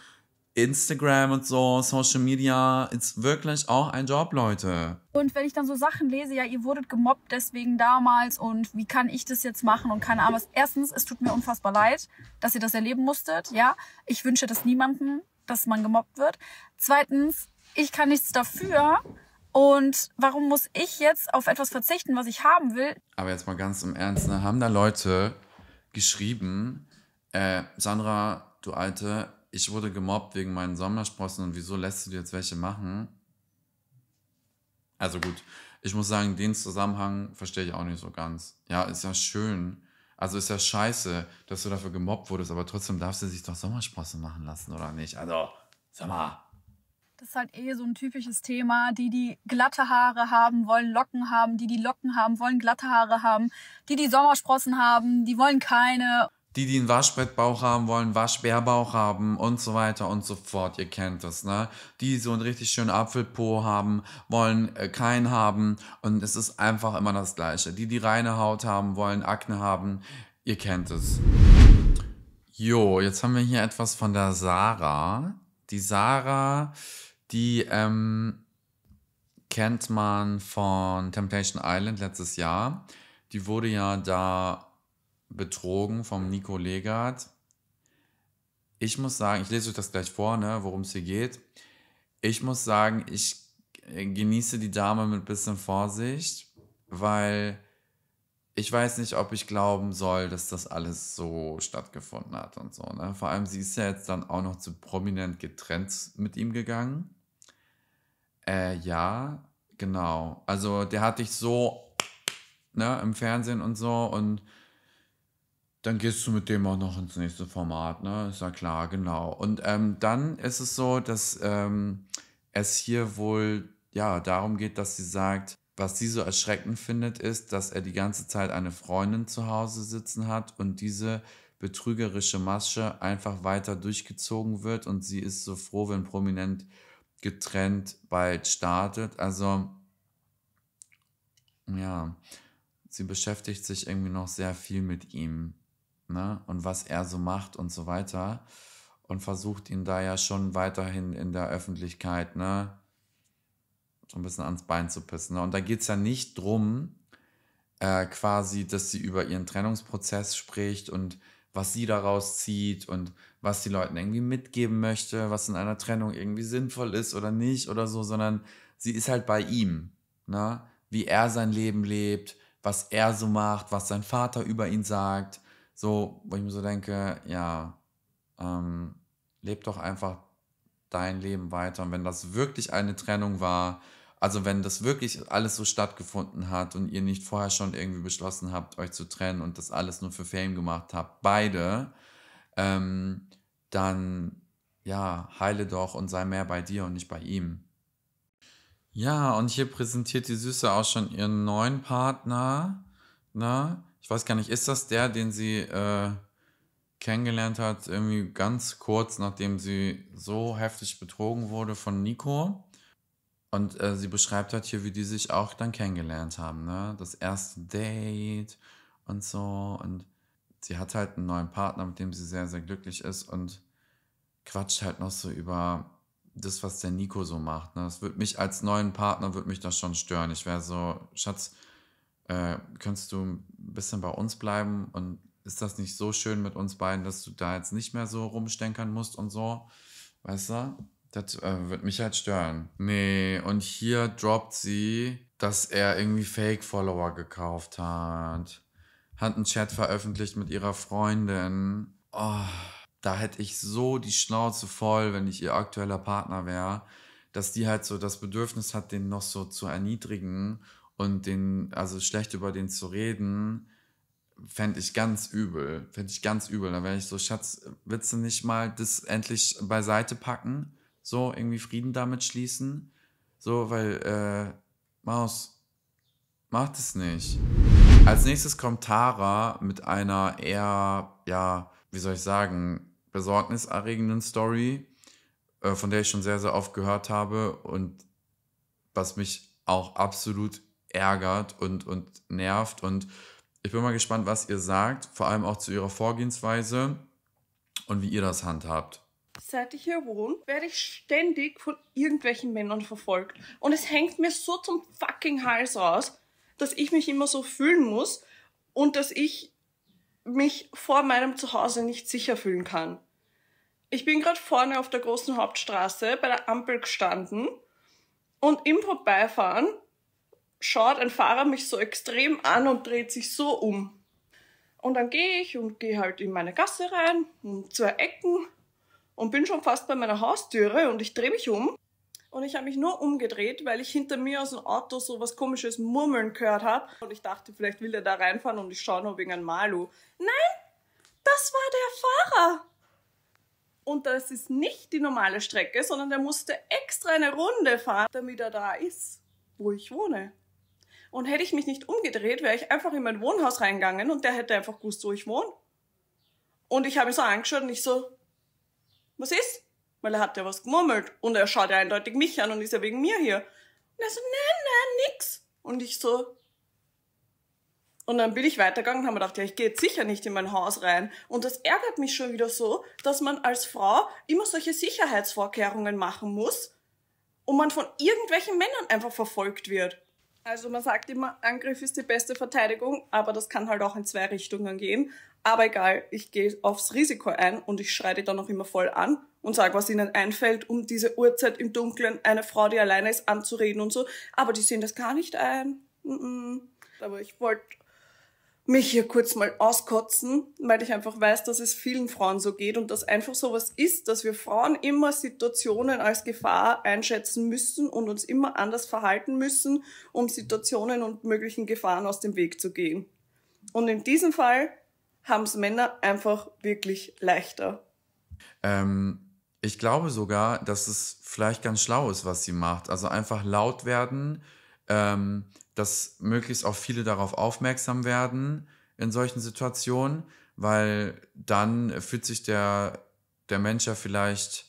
Instagram und so, Social Media ist wirklich auch ein Job, Leute. Und wenn ich dann so Sachen lese, ja, ihr wurdet gemobbt deswegen damals und wie kann ich das jetzt machen und keine Ahnung was. Erstens, es tut mir unfassbar leid, dass ihr das erleben musstet, ja. Ich wünsche das niemandem, dass man gemobbt wird. Zweitens, ich kann nichts dafür und warum muss ich jetzt auf etwas verzichten, was ich haben will? Aber jetzt mal ganz im Ernst, ne? haben da Leute geschrieben, äh, Sandra, du Alte, ich wurde gemobbt wegen meinen Sommersprossen und wieso lässt du dir jetzt welche machen? Also gut, ich muss sagen, den Zusammenhang verstehe ich auch nicht so ganz. Ja, ist ja schön. Also ist ja scheiße, dass du dafür gemobbt wurdest, aber trotzdem darfst du sich doch Sommersprossen machen lassen, oder nicht? Also, sag mal. Das ist halt eh so ein typisches Thema. Die, die glatte Haare haben, wollen Locken haben. Die, die Locken haben, wollen glatte Haare haben. Die, die Sommersprossen haben, die wollen keine die, die einen Waschbrettbauch haben wollen, Waschbärbauch haben und so weiter und so fort. Ihr kennt das, ne? Die so einen richtig schönen Apfelpo haben, wollen äh, keinen haben und es ist einfach immer das Gleiche. Die, die reine Haut haben, wollen Akne haben, ihr kennt es. Jo, jetzt haben wir hier etwas von der Sarah. Die Sarah, die ähm, kennt man von Temptation Island letztes Jahr. Die wurde ja da betrogen vom Nico Legat. Ich muss sagen, ich lese euch das gleich vor, ne, worum es hier geht. Ich muss sagen, ich äh, genieße die Dame mit ein bisschen Vorsicht, weil ich weiß nicht, ob ich glauben soll, dass das alles so stattgefunden hat und so. Ne? Vor allem, sie ist ja jetzt dann auch noch zu prominent getrennt mit ihm gegangen. Äh, ja, genau. Also der hatte ich so ne, im Fernsehen und so und dann gehst du mit dem auch noch ins nächste Format, ne? Ist ja klar, genau. Und ähm, dann ist es so, dass ähm, es hier wohl ja darum geht, dass sie sagt, was sie so erschreckend findet, ist, dass er die ganze Zeit eine Freundin zu Hause sitzen hat und diese betrügerische Masche einfach weiter durchgezogen wird und sie ist so froh, wenn prominent getrennt bald startet. Also ja, sie beschäftigt sich irgendwie noch sehr viel mit ihm ne? und was er so macht und so weiter. Und versucht ihn da ja schon weiterhin in der Öffentlichkeit ne? so ein bisschen ans Bein zu pissen. Ne? Und da geht es ja nicht drum, äh, quasi, dass sie über ihren Trennungsprozess spricht und was sie daraus zieht und was die Leuten irgendwie mitgeben möchte, was in einer Trennung irgendwie sinnvoll ist oder nicht oder so, sondern sie ist halt bei ihm, ne? wie er sein Leben lebt, was er so macht, was sein Vater über ihn sagt, so, wo ich mir so denke, ja, ähm, leb doch einfach dein Leben weiter. Und wenn das wirklich eine Trennung war, also wenn das wirklich alles so stattgefunden hat und ihr nicht vorher schon irgendwie beschlossen habt, euch zu trennen und das alles nur für Fame gemacht habt, beide, ähm, dann ja, heile doch und sei mehr bei dir und nicht bei ihm. Ja, und hier präsentiert die Süße auch schon ihren neuen Partner. Ne? ich weiß gar nicht, ist das der, den sie äh, kennengelernt hat, irgendwie ganz kurz, nachdem sie so heftig betrogen wurde von Nico? Und äh, sie beschreibt halt hier, wie die sich auch dann kennengelernt haben, ne? Das erste Date und so. Und sie hat halt einen neuen Partner, mit dem sie sehr, sehr glücklich ist und quatscht halt noch so über das, was der Nico so macht. Ne? Das würde mich als neuen Partner, würde mich das schon stören. Ich wäre so, Schatz, äh, könntest du ein bisschen bei uns bleiben und ist das nicht so schön mit uns beiden, dass du da jetzt nicht mehr so rumstenkern musst und so? Weißt du? Das äh, wird mich halt stören. Nee, und hier droppt sie, dass er irgendwie Fake-Follower gekauft hat. Hat einen Chat veröffentlicht mit ihrer Freundin. Oh, da hätte ich so die Schnauze voll, wenn ich ihr aktueller Partner wäre, dass die halt so das Bedürfnis hat, den noch so zu erniedrigen und den, also schlecht über den zu reden, fände ich ganz übel. Fände ich ganz übel. Da wäre ich so, Schatz, willst du nicht mal das endlich beiseite packen? So, irgendwie Frieden damit schließen? So, weil, äh, Maus, mach das nicht. Als nächstes kommt Tara mit einer eher, ja, wie soll ich sagen, besorgniserregenden Story, äh, von der ich schon sehr, sehr oft gehört habe und was mich auch absolut ärgert und, und nervt. Und ich bin mal gespannt, was ihr sagt, vor allem auch zu ihrer Vorgehensweise und wie ihr das handhabt. Seit ich hier wohne, werde ich ständig von irgendwelchen Männern verfolgt. Und es hängt mir so zum fucking Hals raus, dass ich mich immer so fühlen muss und dass ich mich vor meinem Zuhause nicht sicher fühlen kann. Ich bin gerade vorne auf der großen Hauptstraße bei der Ampel gestanden und im Vorbeifahren schaut ein Fahrer mich so extrem an und dreht sich so um. Und dann gehe ich und gehe halt in meine Gasse rein, um zwei Ecken und bin schon fast bei meiner Haustüre und ich drehe mich um. Und ich habe mich nur umgedreht, weil ich hinter mir aus dem Auto so was komisches Murmeln gehört habe. Und ich dachte, vielleicht will er da reinfahren und ich schaue nur wegen einem Malu. Nein, das war der Fahrer. Und das ist nicht die normale Strecke, sondern der musste extra eine Runde fahren, damit er da ist, wo ich wohne. Und hätte ich mich nicht umgedreht, wäre ich einfach in mein Wohnhaus reingegangen und der hätte einfach gewusst, wo ich wohne. Und ich habe ihn so angeschaut und ich so, was ist? Weil er hat ja was gemurmelt und er schaut ja eindeutig mich an und ist ja wegen mir hier. Und er so, nein, nein, nix. Und ich so, und dann bin ich weitergegangen und habe mir gedacht, ja, ich gehe jetzt sicher nicht in mein Haus rein. Und das ärgert mich schon wieder so, dass man als Frau immer solche Sicherheitsvorkehrungen machen muss und man von irgendwelchen Männern einfach verfolgt wird. Also man sagt immer, Angriff ist die beste Verteidigung, aber das kann halt auch in zwei Richtungen gehen. Aber egal, ich gehe aufs Risiko ein und ich schreite dann auch immer voll an und sage, was ihnen einfällt, um diese Uhrzeit im Dunkeln eine Frau, die alleine ist, anzureden und so. Aber die sehen das gar nicht ein. Mm -mm. Aber ich wollte mich hier kurz mal auskotzen, weil ich einfach weiß, dass es vielen Frauen so geht und dass einfach sowas ist, dass wir Frauen immer Situationen als Gefahr einschätzen müssen und uns immer anders verhalten müssen, um Situationen und möglichen Gefahren aus dem Weg zu gehen. Und in diesem Fall haben es Männer einfach wirklich leichter. Ähm, ich glaube sogar, dass es vielleicht ganz schlau ist, was sie macht. Also einfach laut werden, ähm, dass möglichst auch viele darauf aufmerksam werden in solchen Situationen, weil dann fühlt sich der, der Mensch ja vielleicht,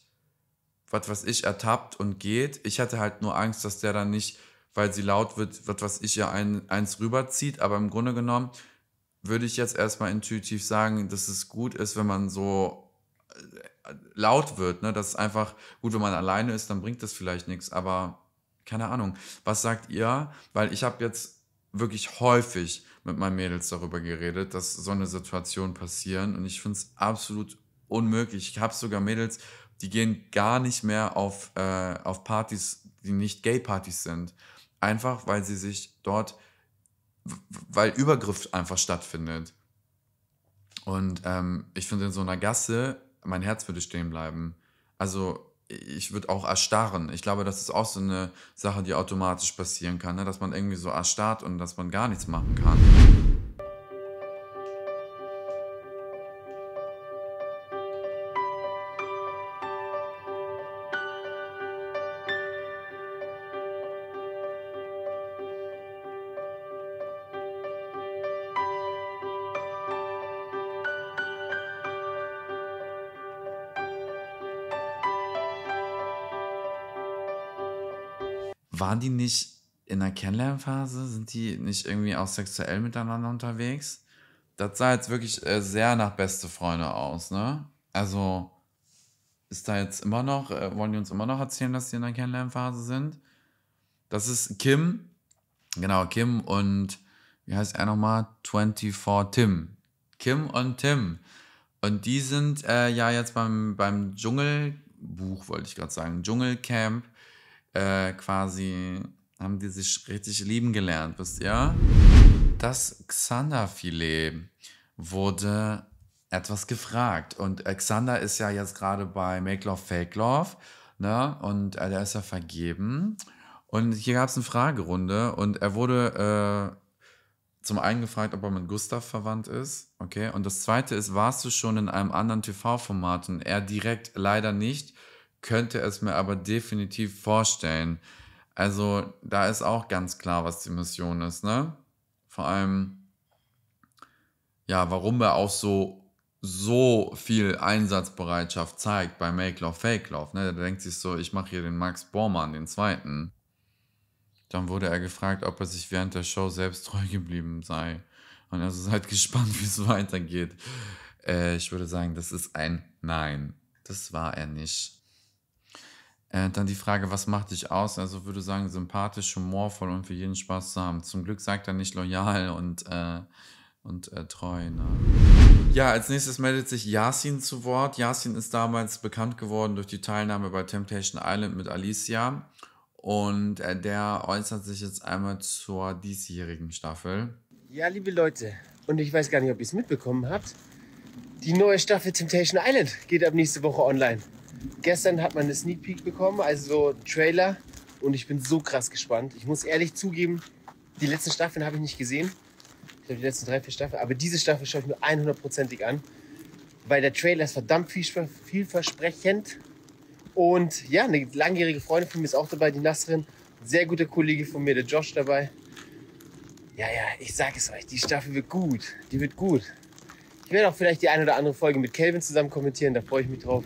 was weiß ich, ertappt und geht. Ich hatte halt nur Angst, dass der dann nicht, weil sie laut wird, was weiß ich, ja ein, eins rüberzieht. Aber im Grunde genommen würde ich jetzt erstmal intuitiv sagen, dass es gut ist, wenn man so äh, laut wird. Ne? Das ist einfach gut, wenn man alleine ist, dann bringt das vielleicht nichts. Aber keine Ahnung, was sagt ihr? Weil ich habe jetzt wirklich häufig mit meinen Mädels darüber geredet, dass so eine Situation passieren und ich finde es absolut unmöglich. Ich habe sogar Mädels, die gehen gar nicht mehr auf, äh, auf Partys, die nicht Gay-Partys sind. Einfach, weil sie sich dort, weil Übergriff einfach stattfindet. Und ähm, ich finde, in so einer Gasse, mein Herz würde stehen bleiben. Also ich würde auch erstarren. Ich glaube, das ist auch so eine Sache, die automatisch passieren kann, ne? dass man irgendwie so erstarrt und dass man gar nichts machen kann. die nicht in der Kennenlernphase? Sind die nicht irgendwie auch sexuell miteinander unterwegs? Das sah jetzt wirklich äh, sehr nach beste Freunde aus, ne? Also ist da jetzt immer noch, äh, wollen die uns immer noch erzählen, dass die in der Kennenlernphase sind? Das ist Kim, genau, Kim und wie heißt er nochmal? 24 Tim. Kim und Tim. Und die sind äh, ja jetzt beim, beim Dschungelbuch, wollte ich gerade sagen, Dschungelcamp äh, quasi haben die sich richtig lieben gelernt, wisst ihr? Das Xander-Filet wurde etwas gefragt. Und äh, Xander ist ja jetzt gerade bei Make Love Fake Love, ne? Und äh, der ist ja vergeben. Und hier gab es eine Fragerunde und er wurde äh, zum einen gefragt, ob er mit Gustav verwandt ist. Okay. Und das zweite ist, warst du schon in einem anderen TV-Format? Und er direkt leider nicht könnte es mir aber definitiv vorstellen. Also da ist auch ganz klar, was die Mission ist, ne? Vor allem, ja, warum er auch so, so viel Einsatzbereitschaft zeigt bei Make Love, Fake Love, ne? Der denkt sich so, ich mache hier den Max Bormann, den zweiten. Dann wurde er gefragt, ob er sich während der Show selbst treu geblieben sei. Und er ist halt gespannt, wie es weitergeht. Äh, ich würde sagen, das ist ein Nein. Das war er nicht. Äh, dann die Frage, was macht dich aus? Also würde sagen, sympathisch, humorvoll und für jeden Spaß zu haben. Zum Glück sagt er nicht loyal und, äh, und äh, treu. Ne? Ja, als nächstes meldet sich Yasin zu Wort. Yasin ist damals bekannt geworden durch die Teilnahme bei Temptation Island mit Alicia. Und äh, der äußert sich jetzt einmal zur diesjährigen Staffel. Ja, liebe Leute, und ich weiß gar nicht, ob ihr es mitbekommen habt. Die neue Staffel Temptation Island geht ab nächste Woche online gestern hat man eine Sneak Peek bekommen, also so einen Trailer. Und ich bin so krass gespannt. Ich muss ehrlich zugeben, die letzten Staffeln habe ich nicht gesehen. Ich glaube, die letzten drei, vier Staffeln. Aber diese Staffel schaue ich mir 100%ig an. Weil der Trailer ist verdammt vielversprechend. Und ja, eine langjährige Freundin von mir ist auch dabei, die Nasserin. Sehr guter Kollege von mir, der Josh, dabei. Ja, ja, ich sag es euch, die Staffel wird gut. Die wird gut. Ich werde auch vielleicht die eine oder andere Folge mit Kelvin zusammen kommentieren, da freue ich mich drauf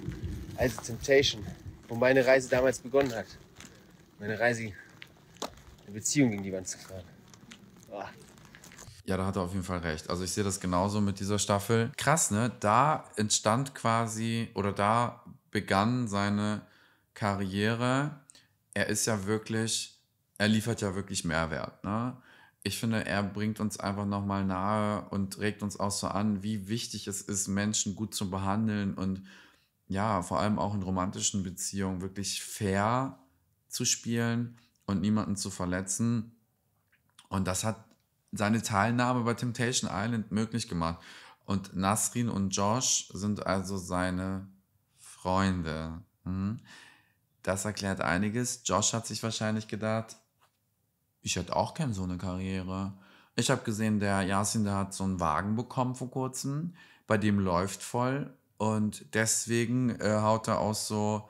als Temptation, wo meine Reise damals begonnen hat. Meine Reise, eine Beziehung gegen die Wand zu fahren. Oh. Ja, da hat er auf jeden Fall recht. Also ich sehe das genauso mit dieser Staffel. Krass, ne? Da entstand quasi oder da begann seine Karriere. Er ist ja wirklich, er liefert ja wirklich Mehrwert, ne? Ich finde, er bringt uns einfach nochmal nahe und regt uns auch so an, wie wichtig es ist, Menschen gut zu behandeln und ja, vor allem auch in romantischen Beziehungen wirklich fair zu spielen und niemanden zu verletzen. Und das hat seine Teilnahme bei Temptation Island möglich gemacht. Und Nasrin und Josh sind also seine Freunde. Hm? Das erklärt einiges. Josh hat sich wahrscheinlich gedacht, ich hätte auch gern so eine Karriere. Ich habe gesehen, der Yasin, der hat so einen Wagen bekommen vor kurzem, bei dem läuft voll und deswegen äh, haut er auch so,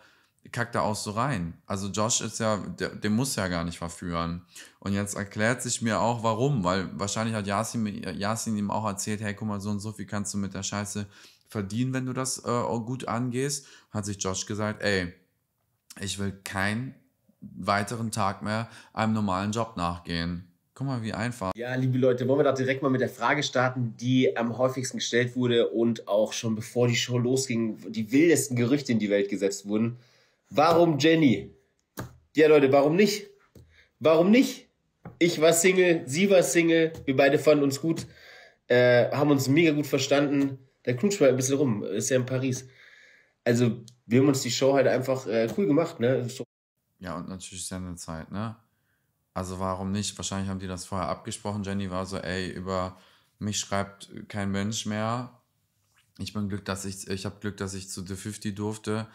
kackt er auch so rein. Also Josh ist ja, der, dem muss ja gar nicht verführen. Und jetzt erklärt sich mir auch, warum. Weil wahrscheinlich hat Yasin, Yasin ihm auch erzählt, hey, guck mal, so und so viel kannst du mit der Scheiße verdienen, wenn du das äh, gut angehst. Hat sich Josh gesagt, ey, ich will keinen weiteren Tag mehr einem normalen Job nachgehen. Guck mal, wie einfach. Ja, liebe Leute, wollen wir doch direkt mal mit der Frage starten, die am häufigsten gestellt wurde und auch schon bevor die Show losging, die wildesten Gerüchte in die Welt gesetzt wurden. Warum Jenny? Ja, Leute, warum nicht? Warum nicht? Ich war Single, sie war Single, wir beide fanden uns gut, äh, haben uns mega gut verstanden. Der knutscht war ein bisschen rum, ist ja in Paris. Also, wir haben uns die Show halt einfach äh, cool gemacht, ne? Ja, und natürlich seine Zeit, ne? Also warum nicht? Wahrscheinlich haben die das vorher abgesprochen. Jenny war so, ey, über mich schreibt kein Mensch mehr. Ich bin Glück, dass ich, ich habe Glück, dass ich zu The 50 durfte.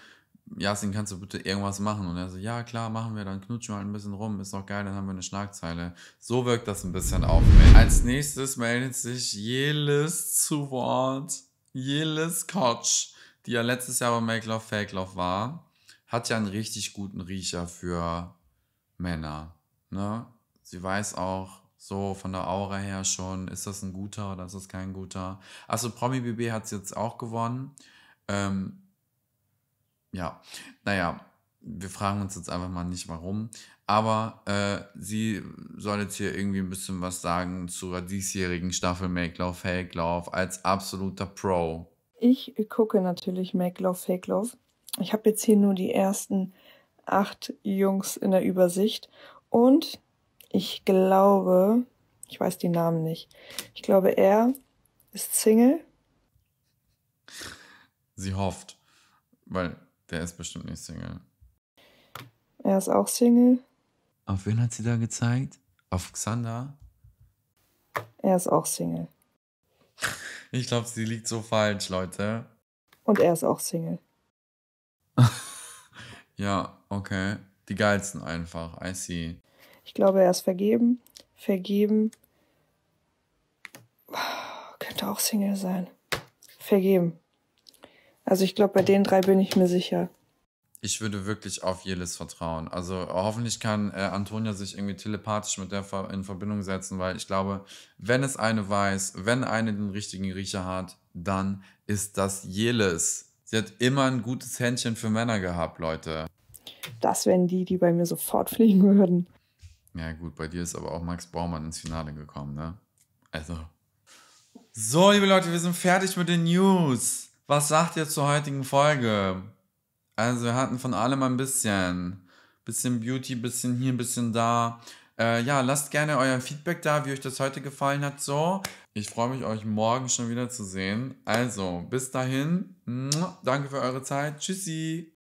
Jasin, kannst du bitte irgendwas machen? Und er so, ja klar, machen wir, dann knutschen wir halt ein bisschen rum, ist doch geil, dann haben wir eine Schlagzeile. So wirkt das ein bisschen auf mich. Als nächstes meldet sich Jelis zu Wort. Jelis Kotsch, die ja letztes Jahr bei Make Love Fake Love war, hat ja einen richtig guten Riecher für Männer. Ne? Sie weiß auch so von der Aura her schon, ist das ein guter oder ist das kein guter. Also Promi BB hat es jetzt auch gewonnen. Ähm, ja, naja, wir fragen uns jetzt einfach mal nicht warum. Aber äh, sie soll jetzt hier irgendwie ein bisschen was sagen zur diesjährigen Staffel Make Love Fake Love als absoluter Pro. Ich gucke natürlich Make Love Fake Love. Ich habe jetzt hier nur die ersten acht Jungs in der Übersicht und ich glaube, ich weiß die Namen nicht. Ich glaube, er ist Single. Sie hofft, weil der ist bestimmt nicht Single. Er ist auch Single. Auf wen hat sie da gezeigt? Auf Xander? Er ist auch Single. Ich glaube, sie liegt so falsch, Leute. Und er ist auch Single. ja, okay die geilsten einfach. I see. Ich glaube, er ist vergeben. Vergeben. Könnte auch Single sein. Vergeben. Also ich glaube, bei den drei bin ich mir sicher. Ich würde wirklich auf Jelis vertrauen. Also hoffentlich kann äh, Antonia sich irgendwie telepathisch mit der in Verbindung setzen, weil ich glaube, wenn es eine weiß, wenn eine den richtigen Riecher hat, dann ist das Jelis. Sie hat immer ein gutes Händchen für Männer gehabt, Leute. Das wären die, die bei mir sofort fliegen würden. Ja, gut, bei dir ist aber auch Max Baumann ins Finale gekommen, ne? Also. So, liebe Leute, wir sind fertig mit den News. Was sagt ihr zur heutigen Folge? Also, wir hatten von allem ein bisschen. Bisschen Beauty, bisschen hier, ein bisschen da. Äh, ja, lasst gerne euer Feedback da, wie euch das heute gefallen hat. So, ich freue mich, euch morgen schon wieder zu sehen. Also, bis dahin. Danke für eure Zeit. Tschüssi.